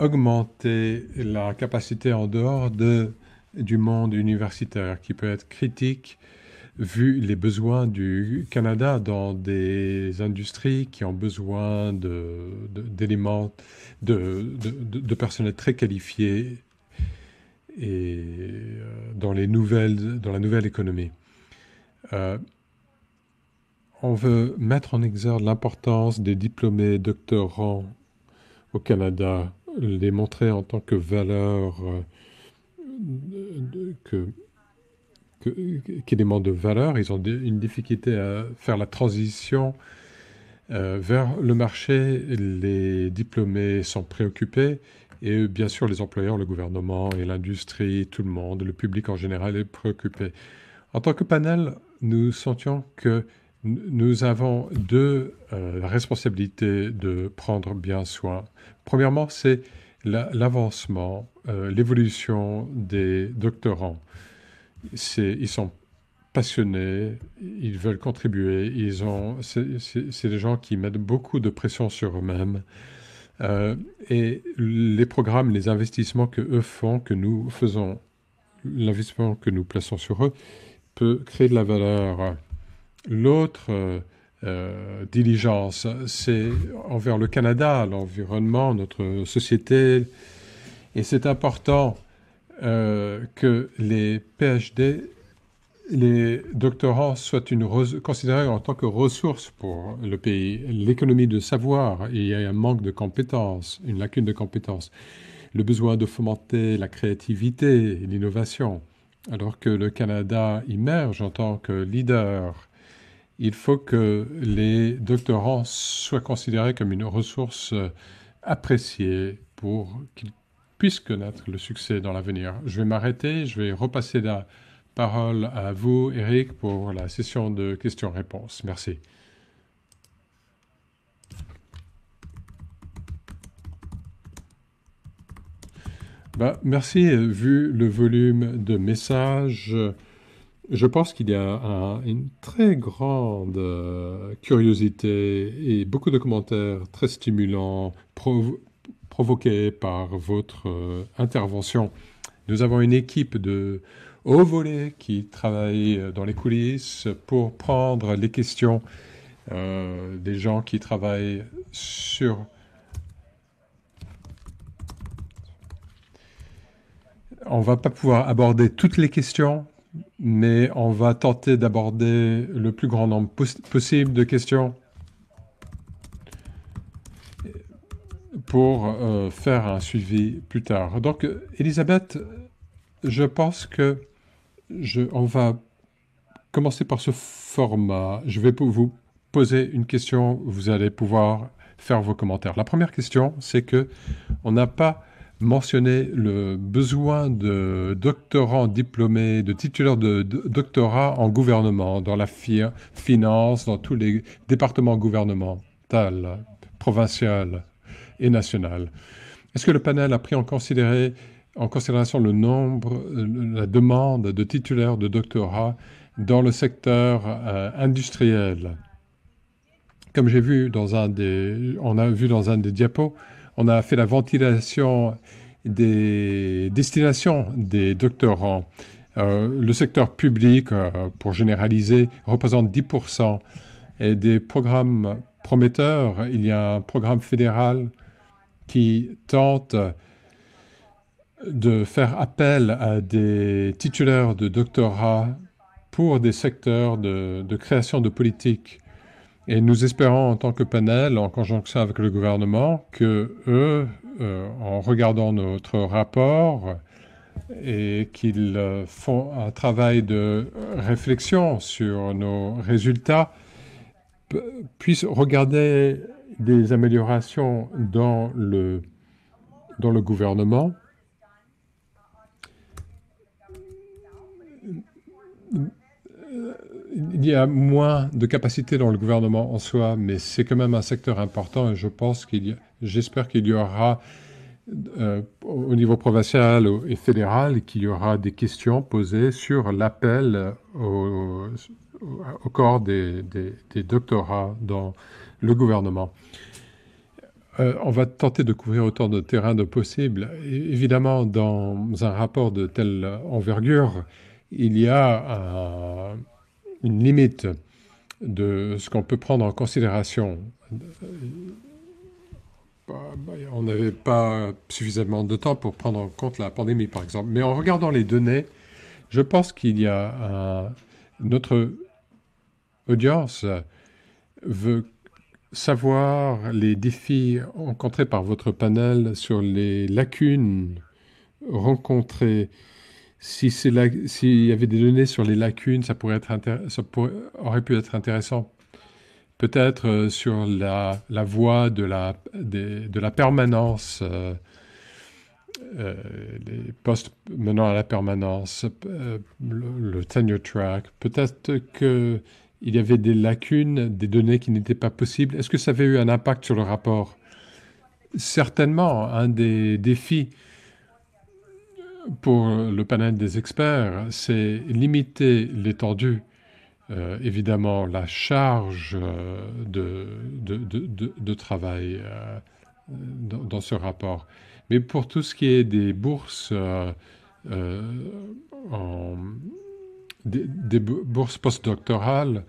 A: augmenter la capacité en dehors de, du monde universitaire, qui peut être critique vu les besoins du Canada dans des industries qui ont besoin d'éléments, de, de, de, de, personnel très qualifié et euh, dans, les nouvelles, dans la nouvelle économie. Euh, on veut mettre en exergue l'importance des diplômés doctorants au Canada, les montrer en tant que valeur, euh, que, qu'élément de valeur. Ils ont une difficulté à faire la transition euh, vers le marché. Les diplômés sont préoccupés et bien sûr, les employeurs, le gouvernement et l'industrie, tout le monde, le public en général est préoccupé. En tant que panel, nous sentions que nous avons deux euh, responsabilités de prendre bien soin. Premièrement, c'est l'avancement, euh, l'évolution des doctorants. Ils sont passionnés, ils veulent contribuer, c'est des gens qui mettent beaucoup de pression sur eux-mêmes. Euh, et les programmes, les investissements que eux font, que nous faisons, l'investissement que nous plaçons sur eux, peut créer de la valeur. L'autre euh, euh, diligence, c'est envers le Canada, l'environnement, notre société. Et c'est important que les PhD les doctorants soient une considérés en tant que ressource pour le pays. L'économie de savoir, il y a un manque de compétences, une lacune de compétences. Le besoin de fomenter la créativité l'innovation. Alors que le Canada immerge en tant que leader, il faut que les doctorants soient considérés comme une ressource euh, appréciée pour qu'ils puissent connaître le succès dans l'avenir. Je vais m'arrêter, je vais repasser là parole à vous, Eric, pour la session de questions-réponses. Merci. Bah, merci. Vu le volume de messages, je pense qu'il y a une très grande euh, curiosité et beaucoup de commentaires très stimulants provoqués par votre euh, intervention. Nous avons une équipe de au volet qui travaille euh, dans les coulisses pour prendre les questions euh, des gens qui travaillent sur on va pas pouvoir aborder toutes les questions, mais on va tenter d'aborder le plus grand nombre possible de questions pour euh, faire un suivi plus tard. Donc, Elisabeth, je pense que on va commencer par ce format. Je vais vous poser une question, vous allez pouvoir faire vos commentaires. La première question, c'est que on n'a pas mentionné le besoin de doctorants diplômés, de titulaires de, doctorat en gouvernement, dans la finance, dans tous les départements gouvernementaux, provinciaux et nationaux. Est-ce que le panel a pris en considération en considération le nombre, euh, la demande de titulaires de doctorat dans le secteur euh, industriel. Comme j'ai vu dans un des, on a vu dans un des diapos, on a fait la ventilation des destinations des doctorants. Euh, le secteur public, pour généraliser, représente 10% et des programmes prometteurs. Il y a un programme fédéral qui tente de faire appel à des titulaires de doctorat pour des secteurs de, création de politique. Et nous espérons en tant que panel, en conjonction avec le gouvernement, que eux, euh, en regardant notre rapport, et qu'ils euh, font un travail de réflexion sur nos résultats, puissent regarder des améliorations dans le, dans le gouvernement il y a moins de capacités dans le gouvernement en soi, mais c'est quand même un secteur important et je pense qu'il j'espère qu'il y aura euh, au niveau provincial et fédéral qu'il y aura des questions posées sur l'appel au, corps des, doctorats dans le gouvernement. Euh, on va tenter de couvrir autant de terrain de possible. évidemment, dans un rapport de telle envergure, il y a un, une limite de ce qu'on peut prendre en considération. Bah, on n'avait pas suffisamment de temps pour prendre en compte la pandémie, par exemple. Mais en regardant les données, je pense qu'il y a Notre audience veut savoir les défis rencontrés par votre panel sur les lacunes rencontrées si s'il y avait des données sur les lacunes, ça, pourrait être aurait pu être intéressant. Peut-être euh, sur la, voie de la, de la permanence, euh, euh, les postes menant à la permanence, le, le, tenure track. Peut-être qu'il y avait des lacunes, des données qui n'étaient pas possibles. Est-ce que ça avait eu un impact sur le rapport Certainement, un des défis pour le panel des experts, c'est limiter l'étendue, euh, évidemment la charge euh, de, de, travail euh, dans, ce rapport. Mais pour tout ce qui est des bourses, des, bourses postdoctorales,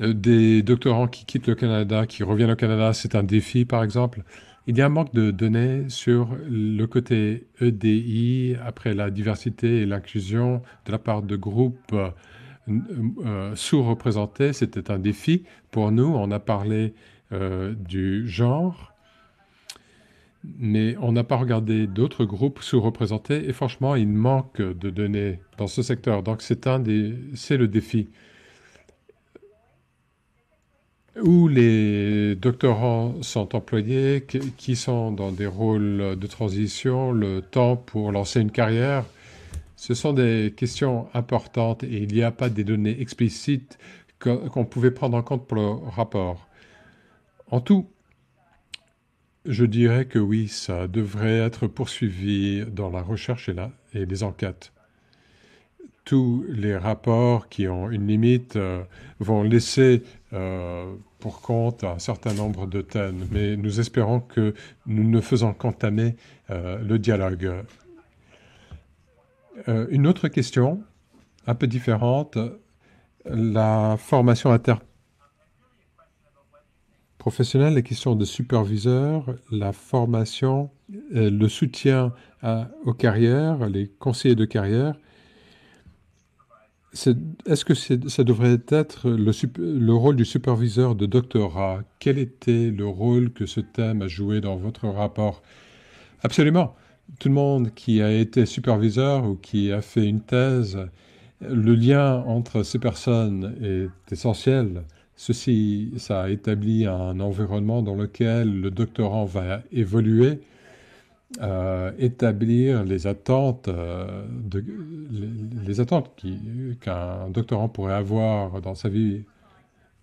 A: des doctorants qui quittent le Canada, qui reviennent au Canada, c'est un défi par exemple. Il y a un manque de données sur le côté EDI, après la diversité et l'inclusion de la part de groupes euh, euh, sous-représentés. C'était un défi pour nous. On a parlé euh, du genre, mais on n'a pas regardé d'autres groupes sous-représentés. Et franchement, il manque de données dans ce secteur. Donc c'est le défi où les doctorants sont employés, qui sont dans des rôles de transition, le temps pour lancer une carrière. Ce sont des questions importantes et il n'y a pas des données explicites qu'on pouvait prendre en compte pour le rapport. En tout, je dirais que oui, ça devrait être poursuivi dans la recherche et, et les enquêtes tous les rapports qui ont une limite euh, vont laisser euh, pour compte un certain nombre de thèmes, mais nous espérons que nous ne faisons qu'entamer euh, le dialogue. une autre question, un peu différente, la formation interprofessionnelle, les questions de superviseurs, la formation, le soutien aux carrières, les conseillers de carrière, est-ce que ça devrait être le, rôle du superviseur de doctorat Quel était le rôle que ce thème a joué dans votre rapport Absolument. Tout le monde qui a été superviseur ou qui a fait une thèse, le lien entre ces personnes est essentiel. Ceci, ça établi un environnement dans lequel le doctorant va évoluer euh, établir les attentes, euh, de, les, attentes qu'un doctorant pourrait avoir dans sa vie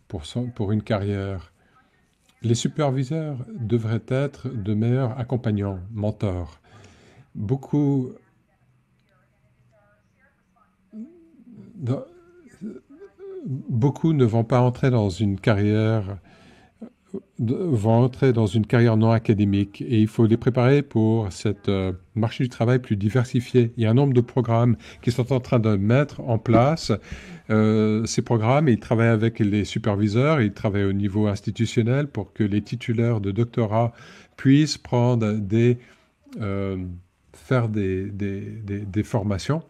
A: pour, pour une carrière. Les superviseurs devraient être de meilleurs accompagnants, mentors. Beaucoup beaucoup ne vont pas entrer dans une carrière vont entrer dans une carrière non académique et il faut les préparer pour cette euh, marché du travail plus diversifié. Il y a un nombre de programmes qui sont en train de mettre en place euh, ces programmes. Ils travaillent avec les superviseurs, ils travaillent au niveau institutionnel pour que les titulaires de doctorat puissent prendre des, euh, faire des, des, des formations.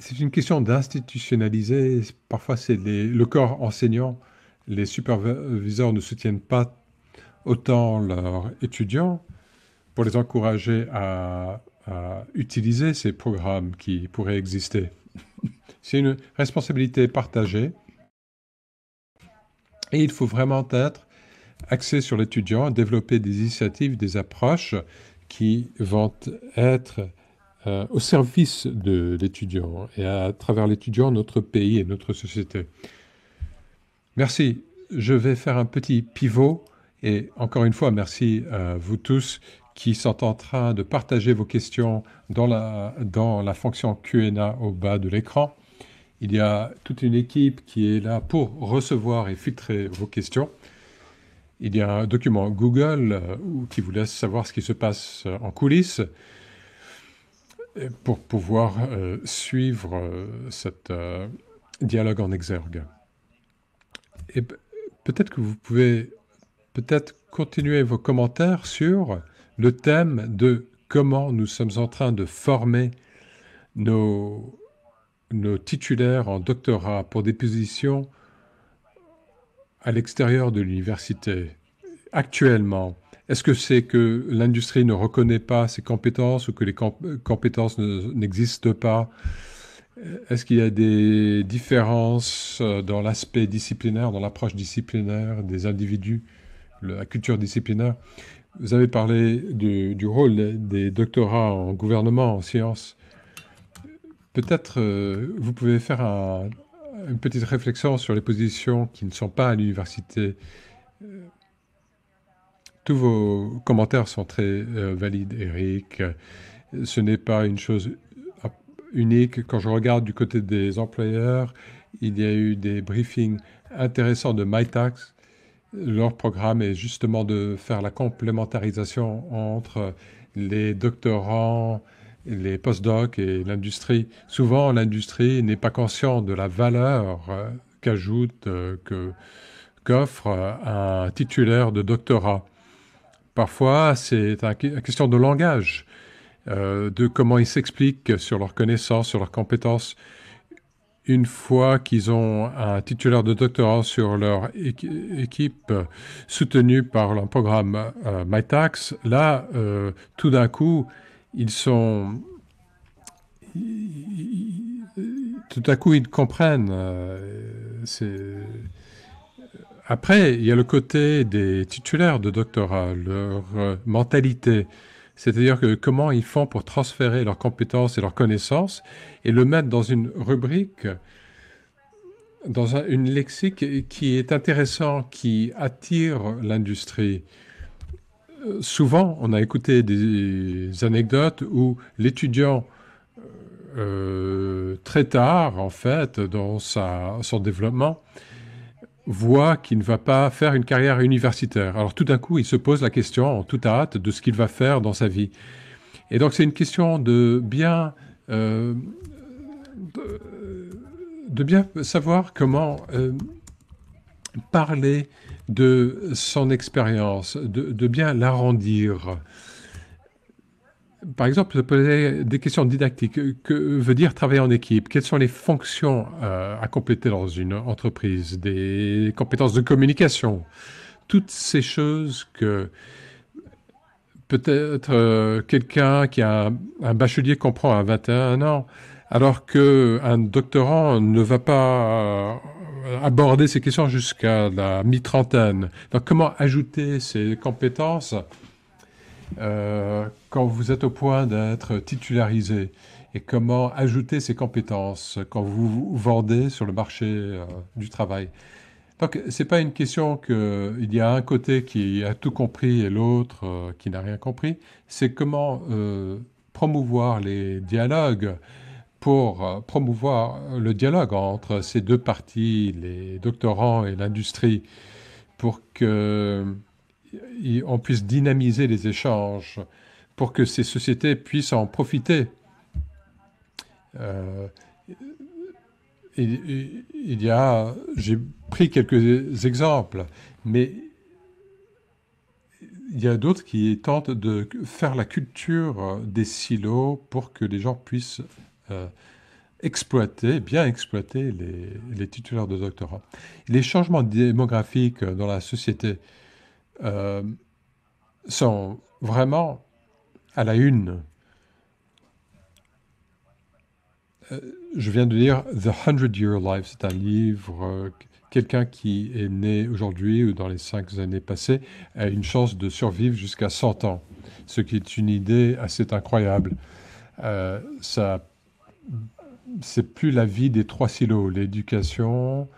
A: C'est une question d'institutionnaliser. Parfois, c'est le corps enseignant. Les superviseurs ne soutiennent pas autant leurs étudiants pour les encourager à, utiliser ces programmes qui pourraient exister. c'est une responsabilité partagée. Et il faut vraiment être axé sur l'étudiant, développer des initiatives, des approches qui vont être euh, au service de l'étudiant et à travers l'étudiant notre pays et notre société. Merci. Je vais faire un petit pivot et encore une fois, merci à vous tous qui sont en train de partager vos questions dans la, dans la fonction QA au bas de l'écran. Il y a toute une équipe qui est là pour recevoir et filtrer vos questions. Il y a un document Google euh, qui vous laisse savoir ce qui se passe en coulisses pour pouvoir euh, suivre euh, ce euh, dialogue en exergue. Et peut-être que vous pouvez peut-être continuer vos commentaires sur le thème de comment nous sommes en train de former nos, nos titulaires en doctorat pour des positions à l'extérieur de l'université actuellement est-ce que c'est que l'industrie ne reconnaît pas ses compétences ou que les euh, compétences n'existent pas Est-ce qu'il y a des différences euh, dans l'aspect disciplinaire, dans l'approche disciplinaire des individus, la culture disciplinaire Vous avez parlé du, rôle des doctorats en gouvernement, en sciences. Peut-être euh, vous pouvez faire une petite réflexion sur les positions qui ne sont pas à l'université tous vos commentaires sont très euh, valides, Eric. Ce n'est pas une chose euh, unique. Quand je regarde du côté des employeurs, il y a eu des briefings intéressants de MyTax. Leur programme est justement de faire la complémentarisation entre les doctorants, les postdocs et l'industrie. Souvent, l'industrie n'est pas consciente de la valeur euh, qu'ajoute, qu'offre un titulaire de doctorat. Parfois, c'est une question de langage, euh, de comment ils s'expliquent sur leurs connaissances, sur leurs compétences. Une fois qu'ils ont un titulaire de doctorat sur leur équipe soutenu par un programme euh, MyTax, là, euh, tout d'un coup, ils sont... Tout à coup, ils comprennent. c'est après, il y a le côté des titulaires de doctorat, leur euh, mentalité, c'est-à-dire comment ils font pour transférer leurs compétences et leurs connaissances et le mettre dans une rubrique, dans une lexique qui est intéressant, qui attire l'industrie. Euh, souvent, on a écouté des anecdotes où l'étudiant euh, très tard, en fait, dans son développement, voit qu'il ne va pas faire une carrière universitaire. Alors tout d'un coup, il se pose la question en toute hâte de ce qu'il va faire dans sa vie. Et donc c'est une question de bien, euh, de, bien savoir comment euh, parler de son expérience, de, bien l'arrondir par exemple, se poser des questions didactiques. Que veut dire travailler en équipe Quelles sont les fonctions euh, à compléter dans une entreprise Des compétences de communication Toutes ces choses que peut-être euh, quelqu'un qui a un bachelier comprend à 21 ans, alors qu'un doctorant ne va pas euh, aborder ces questions jusqu'à la mi-trentaine. Donc comment ajouter ces compétences euh, quand vous êtes au point d'être titularisé et comment ajouter ces compétences quand vous, vendez sur le marché euh, du travail. Donc, ce n'est pas une question qu'il y a un côté qui a tout compris et l'autre euh, qui n'a rien compris. C'est comment promouvoir les dialogues pour promouvoir le dialogue entre ces deux parties, les doctorants et l'industrie, pour que on puisse dynamiser les échanges pour que ces sociétés puissent en profiter. Euh, il, y a, j'ai pris quelques exemples, mais il y a d'autres qui tentent de faire la culture des silos pour que les gens puissent euh, exploiter, bien exploiter les, les, titulaires de doctorat. Les changements démographiques dans la société, euh, sont vraiment à la une. Euh, je viens de lire The Hundred Year Life, c'est un livre, euh, quelqu'un qui est né aujourd'hui ou dans les cinq années passées a une chance de survivre jusqu'à 100 ans, ce qui est une idée assez incroyable. ça, c'est plus la vie des trois silos, l'éducation,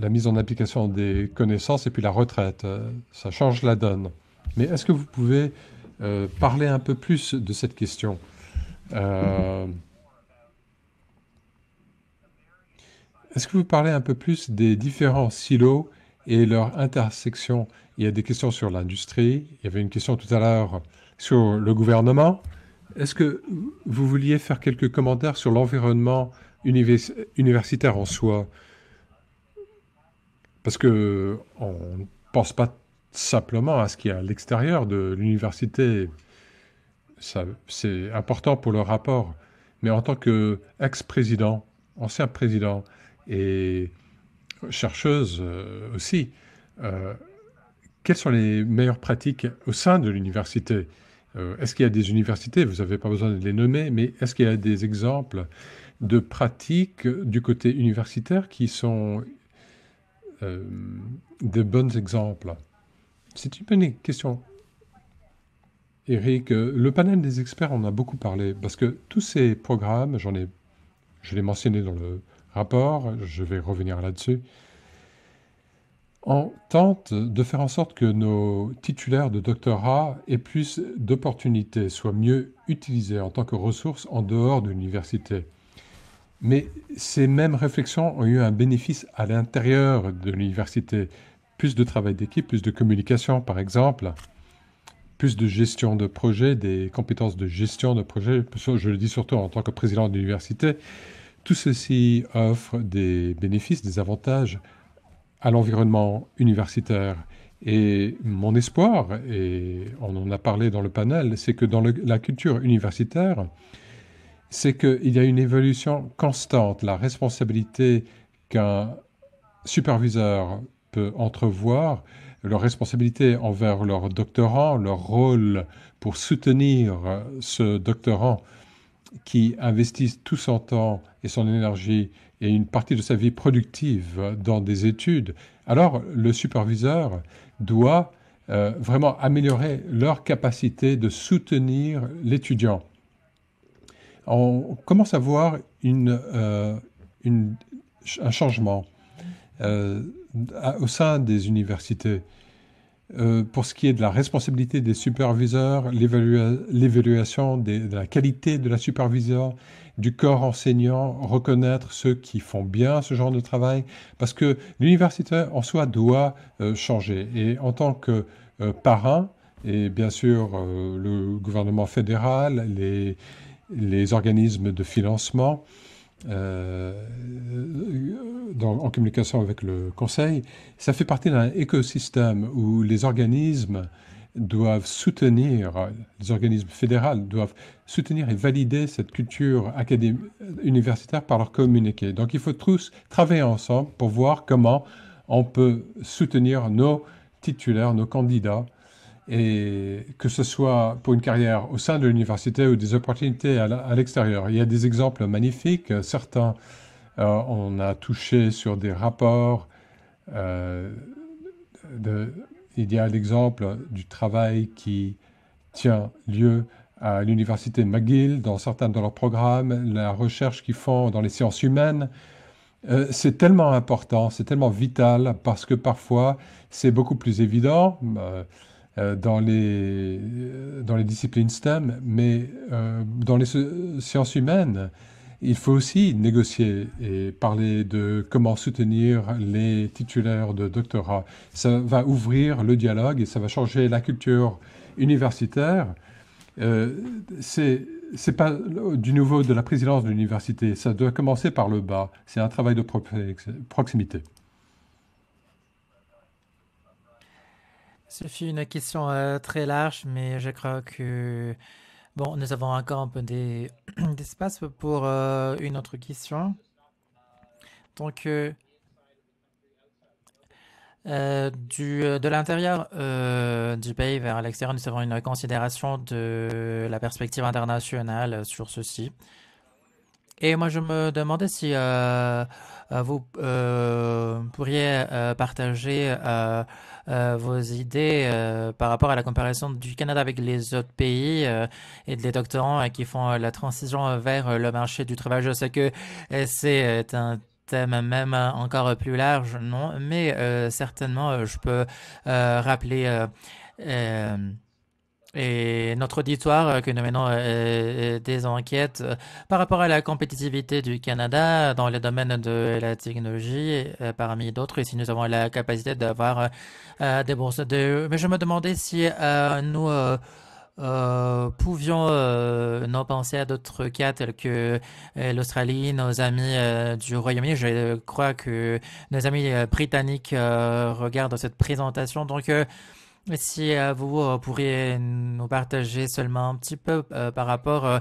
A: la mise en application des connaissances et puis la retraite. Euh, ça change la donne. Mais est-ce que vous pouvez euh, parler un peu plus de cette question euh, Est-ce que vous parlez un peu plus des différents silos et leur intersection Il y a des questions sur l'industrie, il y avait une question tout à l'heure sur le gouvernement. Est-ce que vous vouliez faire quelques commentaires sur l'environnement universitaire en soi parce que on ne pense pas simplement à ce qui est à l'extérieur de l'université. C'est important pour le rapport. Mais en tant qu'ex-président, ancien président et chercheuse euh, aussi, euh, quelles sont les meilleures pratiques au sein de l'université euh, Est-ce qu'il y a des universités, vous n'avez pas besoin de les nommer, mais est-ce qu'il y a des exemples de pratiques du côté universitaire qui sont euh, des bons exemples C'est une bonne question. Eric, euh, le panel des experts, on a beaucoup parlé, parce que tous ces programmes, j'en ai, je l'ai mentionné dans le rapport, je vais revenir là-dessus, on tente de faire en sorte que nos titulaires de doctorat aient plus d'opportunités, soient mieux utilisés en tant que ressources en dehors de l'université. Mais ces mêmes réflexions ont eu un bénéfice à l'intérieur de l'université. Plus de travail d'équipe, plus de communication, par exemple, plus de gestion de projet, des compétences de gestion de projet. Je le dis surtout en tant que président de l'université, Tout ceci offre des bénéfices, des avantages à l'environnement universitaire. Et mon espoir, et on en a parlé dans le panel, c'est que dans la culture universitaire, c'est qu'il y a une évolution constante. La responsabilité qu'un superviseur peut entrevoir, leur responsabilité envers leur doctorant, leur rôle pour soutenir euh, ce doctorant qui investit tout son temps et son énergie et une partie de sa vie productive dans des études, alors le superviseur doit euh, vraiment améliorer leur capacité de soutenir l'étudiant on commence à voir euh, un changement euh, au sein des universités. Euh, pour ce qui est de la responsabilité des superviseurs, l'évaluation de la qualité de la superviseur, du corps enseignant, reconnaître ceux qui font bien ce genre de travail, parce que l'université en soi doit changer. Et en tant que parrain, et bien sûr le gouvernement fédéral, les, les organismes de financement euh, en communication avec le Conseil, ça fait partie d'un écosystème où les organismes doivent soutenir, les organismes fédéraux doivent soutenir et valider cette culture universitaire par leur communiqué. Donc il faut tous travailler ensemble pour voir comment on peut soutenir nos titulaires, nos candidats et que ce soit pour une carrière au sein de l'université ou des opportunités à l'extérieur. Il y a des exemples magnifiques. Certains, euh, on a touché sur des rapports. Euh, de, il y a l'exemple du travail qui tient lieu à l'université McGill, dans certains de leurs programmes, la recherche qu'ils font dans les sciences humaines. Euh, c'est tellement important, c'est tellement vital, parce que parfois c'est beaucoup plus évident. Euh, dans les, euh, dans les disciplines STEM, mais euh, dans les sciences humaines, il faut aussi négocier et parler de comment soutenir les titulaires de doctorat. Ça va ouvrir le dialogue et ça va changer la culture universitaire. Ce c'est c'est pas du nouveau de la présidence de l'université. Ça doit commencer par le bas. C'est un travail de proximité.
B: Ce une question euh, très large, mais je crois que bon, nous avons encore un peu d'espace pour euh, une autre question. Donc, euh, du, de l'intérieur du pays vers l'extérieur, nous avons une considération de la perspective internationale sur ceci. Et moi, je me demandais si euh, euh vous euh, pourriez euh, partager euh, euh, vos idées par rapport à la comparaison du Canada avec les autres pays et des doctorants qui font la transition vers le marché du travail. Je sais que c'est un thème même encore plus large, non, mais certainement, je peux rappeler... Et notre auditoire euh, que nous menons euh, euh, des enquêtes par rapport à la compétitivité du Canada dans le domaine de la technologie, parmi d'autres, si nous avons la capacité d'avoir des bourses de... Mais je me demandais si nous pouvions non penser à d'autres cas tels que l'Australie, nos amis du Royaume-Uni. Je crois que nos amis britanniques regardent cette présentation. Donc, si euh, vous euh, pourriez nous partager seulement un petit peu euh, par rapport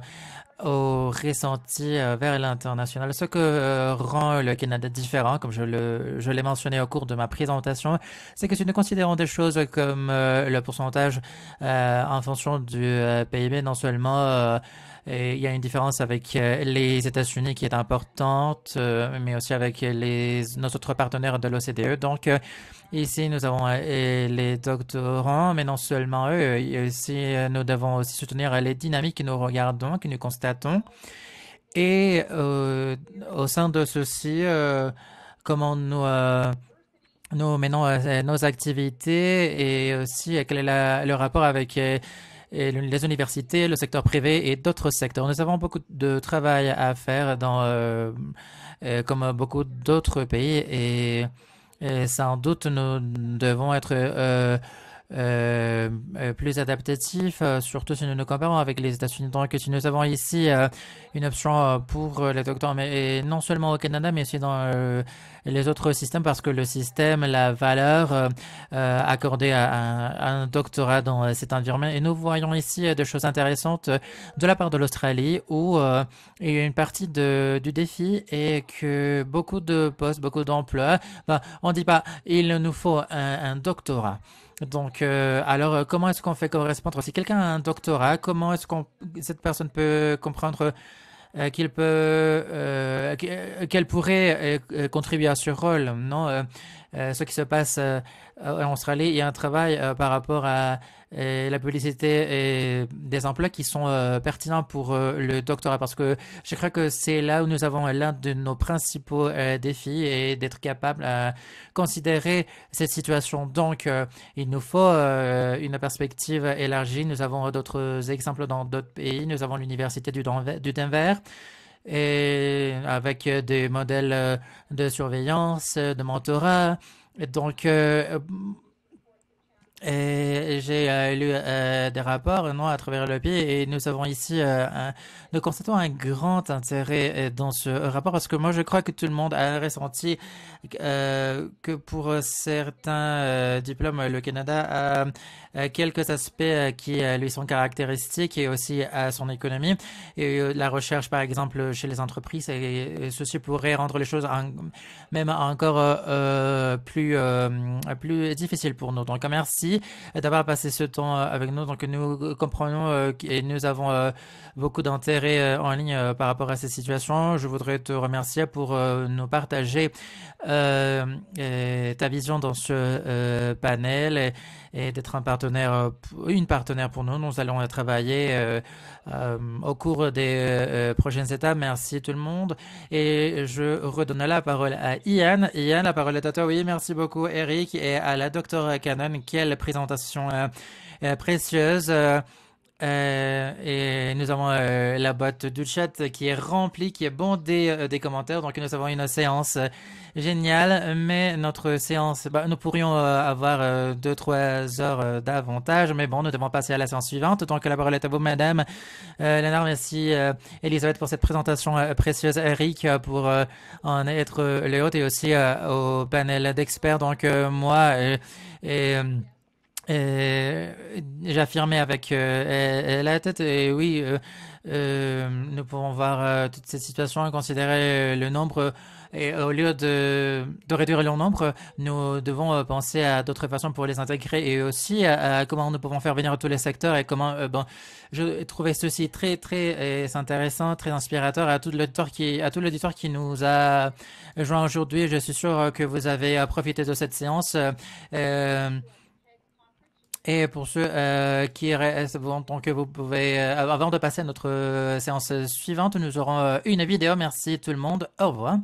B: au ressenti vers l'international, ce que rend le Canada différent, comme je, je l'ai mentionné au cours de ma présentation, c'est que si nous considérons des choses comme le pourcentage en fonction du PIB, non seulement il y a une différence avec euh, les États-Unis qui est importante, euh, mais aussi avec les, nos autres partenaires de l'OCDE. Donc, euh, ici, nous avons les doctorants, mais non seulement eux. Ici, nous devons aussi soutenir les dynamiques que nous regardons, que nous constatons. Et au sein de ceci, comment nous, menons nos activités et aussi quel est le rapport avec et les universités, le secteur privé et d'autres secteurs. Nous avons beaucoup de travail à faire dans, euh, euh, comme beaucoup d'autres pays et, et, sans doute nous devons être euh, euh, euh, plus adaptatif, euh, surtout si nous nous comparons avec les États-Unis. Donc, si nous avons ici une option pour les docteurs, mais non seulement au Canada, mais aussi dans les autres systèmes, parce que le système, la valeur accordée à un, doctorat dans cet environnement. Et nous voyons ici des choses intéressantes de la part de l'Australie, où une partie du défi est que beaucoup de postes, beaucoup d'emplois, bah, on ne dit pas il nous faut un doctorat. Donc, euh, alors, euh, comment est-ce qu'on fait correspondre Si quelqu'un a un doctorat, comment est-ce qu'on cette personne peut comprendre euh, qu'il peut, qu'elle pourrait contribuer à ce rôle Non, euh, ce qui se passe euh, en Australie. Il y a un travail euh, par rapport à la publicité et des emplois qui sont pertinents pour le doctorat parce que je crois que c'est là où nous avons l'un de nos principaux défis et d'être capable à considérer cette situation. Donc, il nous faut une perspective élargie. Nous avons d'autres exemples dans d'autres pays. Nous avons l'université du Denver et avec euh, des modèles euh, de surveillance, euh, de mentorat. donc, j'ai lu des rapports non, à travers le pied et nous avons ici, nous constatons un grand intérêt dans ce rapport parce que moi je crois que tout le monde a ressenti que pour certains diplômes, le Canada a euh, quelques aspects euh, qui euh, lui sont caractéristiques et aussi à son économie. Et la recherche, par exemple, chez les entreprises, et, ceci pourrait rendre les choses même encore plus, plus difficiles pour nous. Donc, merci d'avoir passé ce temps avec nous. Donc, nous comprenons et nous avons beaucoup d'intérêt en ligne par rapport à ces situations. Je voudrais te remercier pour nous partager ta vision dans ce panel. Et, et d'être un partenaire, euh, une partenaire pour nous. Nous allons travailler euh, euh, au cours des prochaines étapes. Merci tout le monde. Et je redonne la parole à Ian. Ian, la parole est à toi. Oui, merci beaucoup Eric et à la docteure Cannon. Quelle présentation précieuse. Euh, et nous avons euh, la boîte du chat qui est remplie, qui est bondée euh, des commentaires. Donc nous avons une séance géniale, mais notre séance, bah, nous pourrions avoir deux trois heures d'avantage, mais bon, nous devons passer à la séance suivante. Donc la parole est à vous, Madame Lénard. Merci Elisabeth pour cette présentation précieuse, Eric pour en être le hôte et aussi au panel d'experts. Donc moi et euh, j'affirmais avec euh, la tête, et oui, euh, nous pouvons voir toute cette situation et considérer le nombre. Et au lieu de, réduire le nombre, nous devons penser à d'autres façons pour les intégrer et aussi à, comment nous pouvons faire venir tous les secteurs et comment. bon, je trouvais ceci très très intéressant, très inspirateur à tout l'auditoire qui à tout l'auditoire qui nous a joint aujourd'hui. Je suis sûr que vous avez profité de cette séance. Et pour ceux euh, qui restent, tant que vous pouvez, euh, avant de passer à notre euh, séance suivante, nous aurons une vidéo. Merci tout le monde. Au revoir.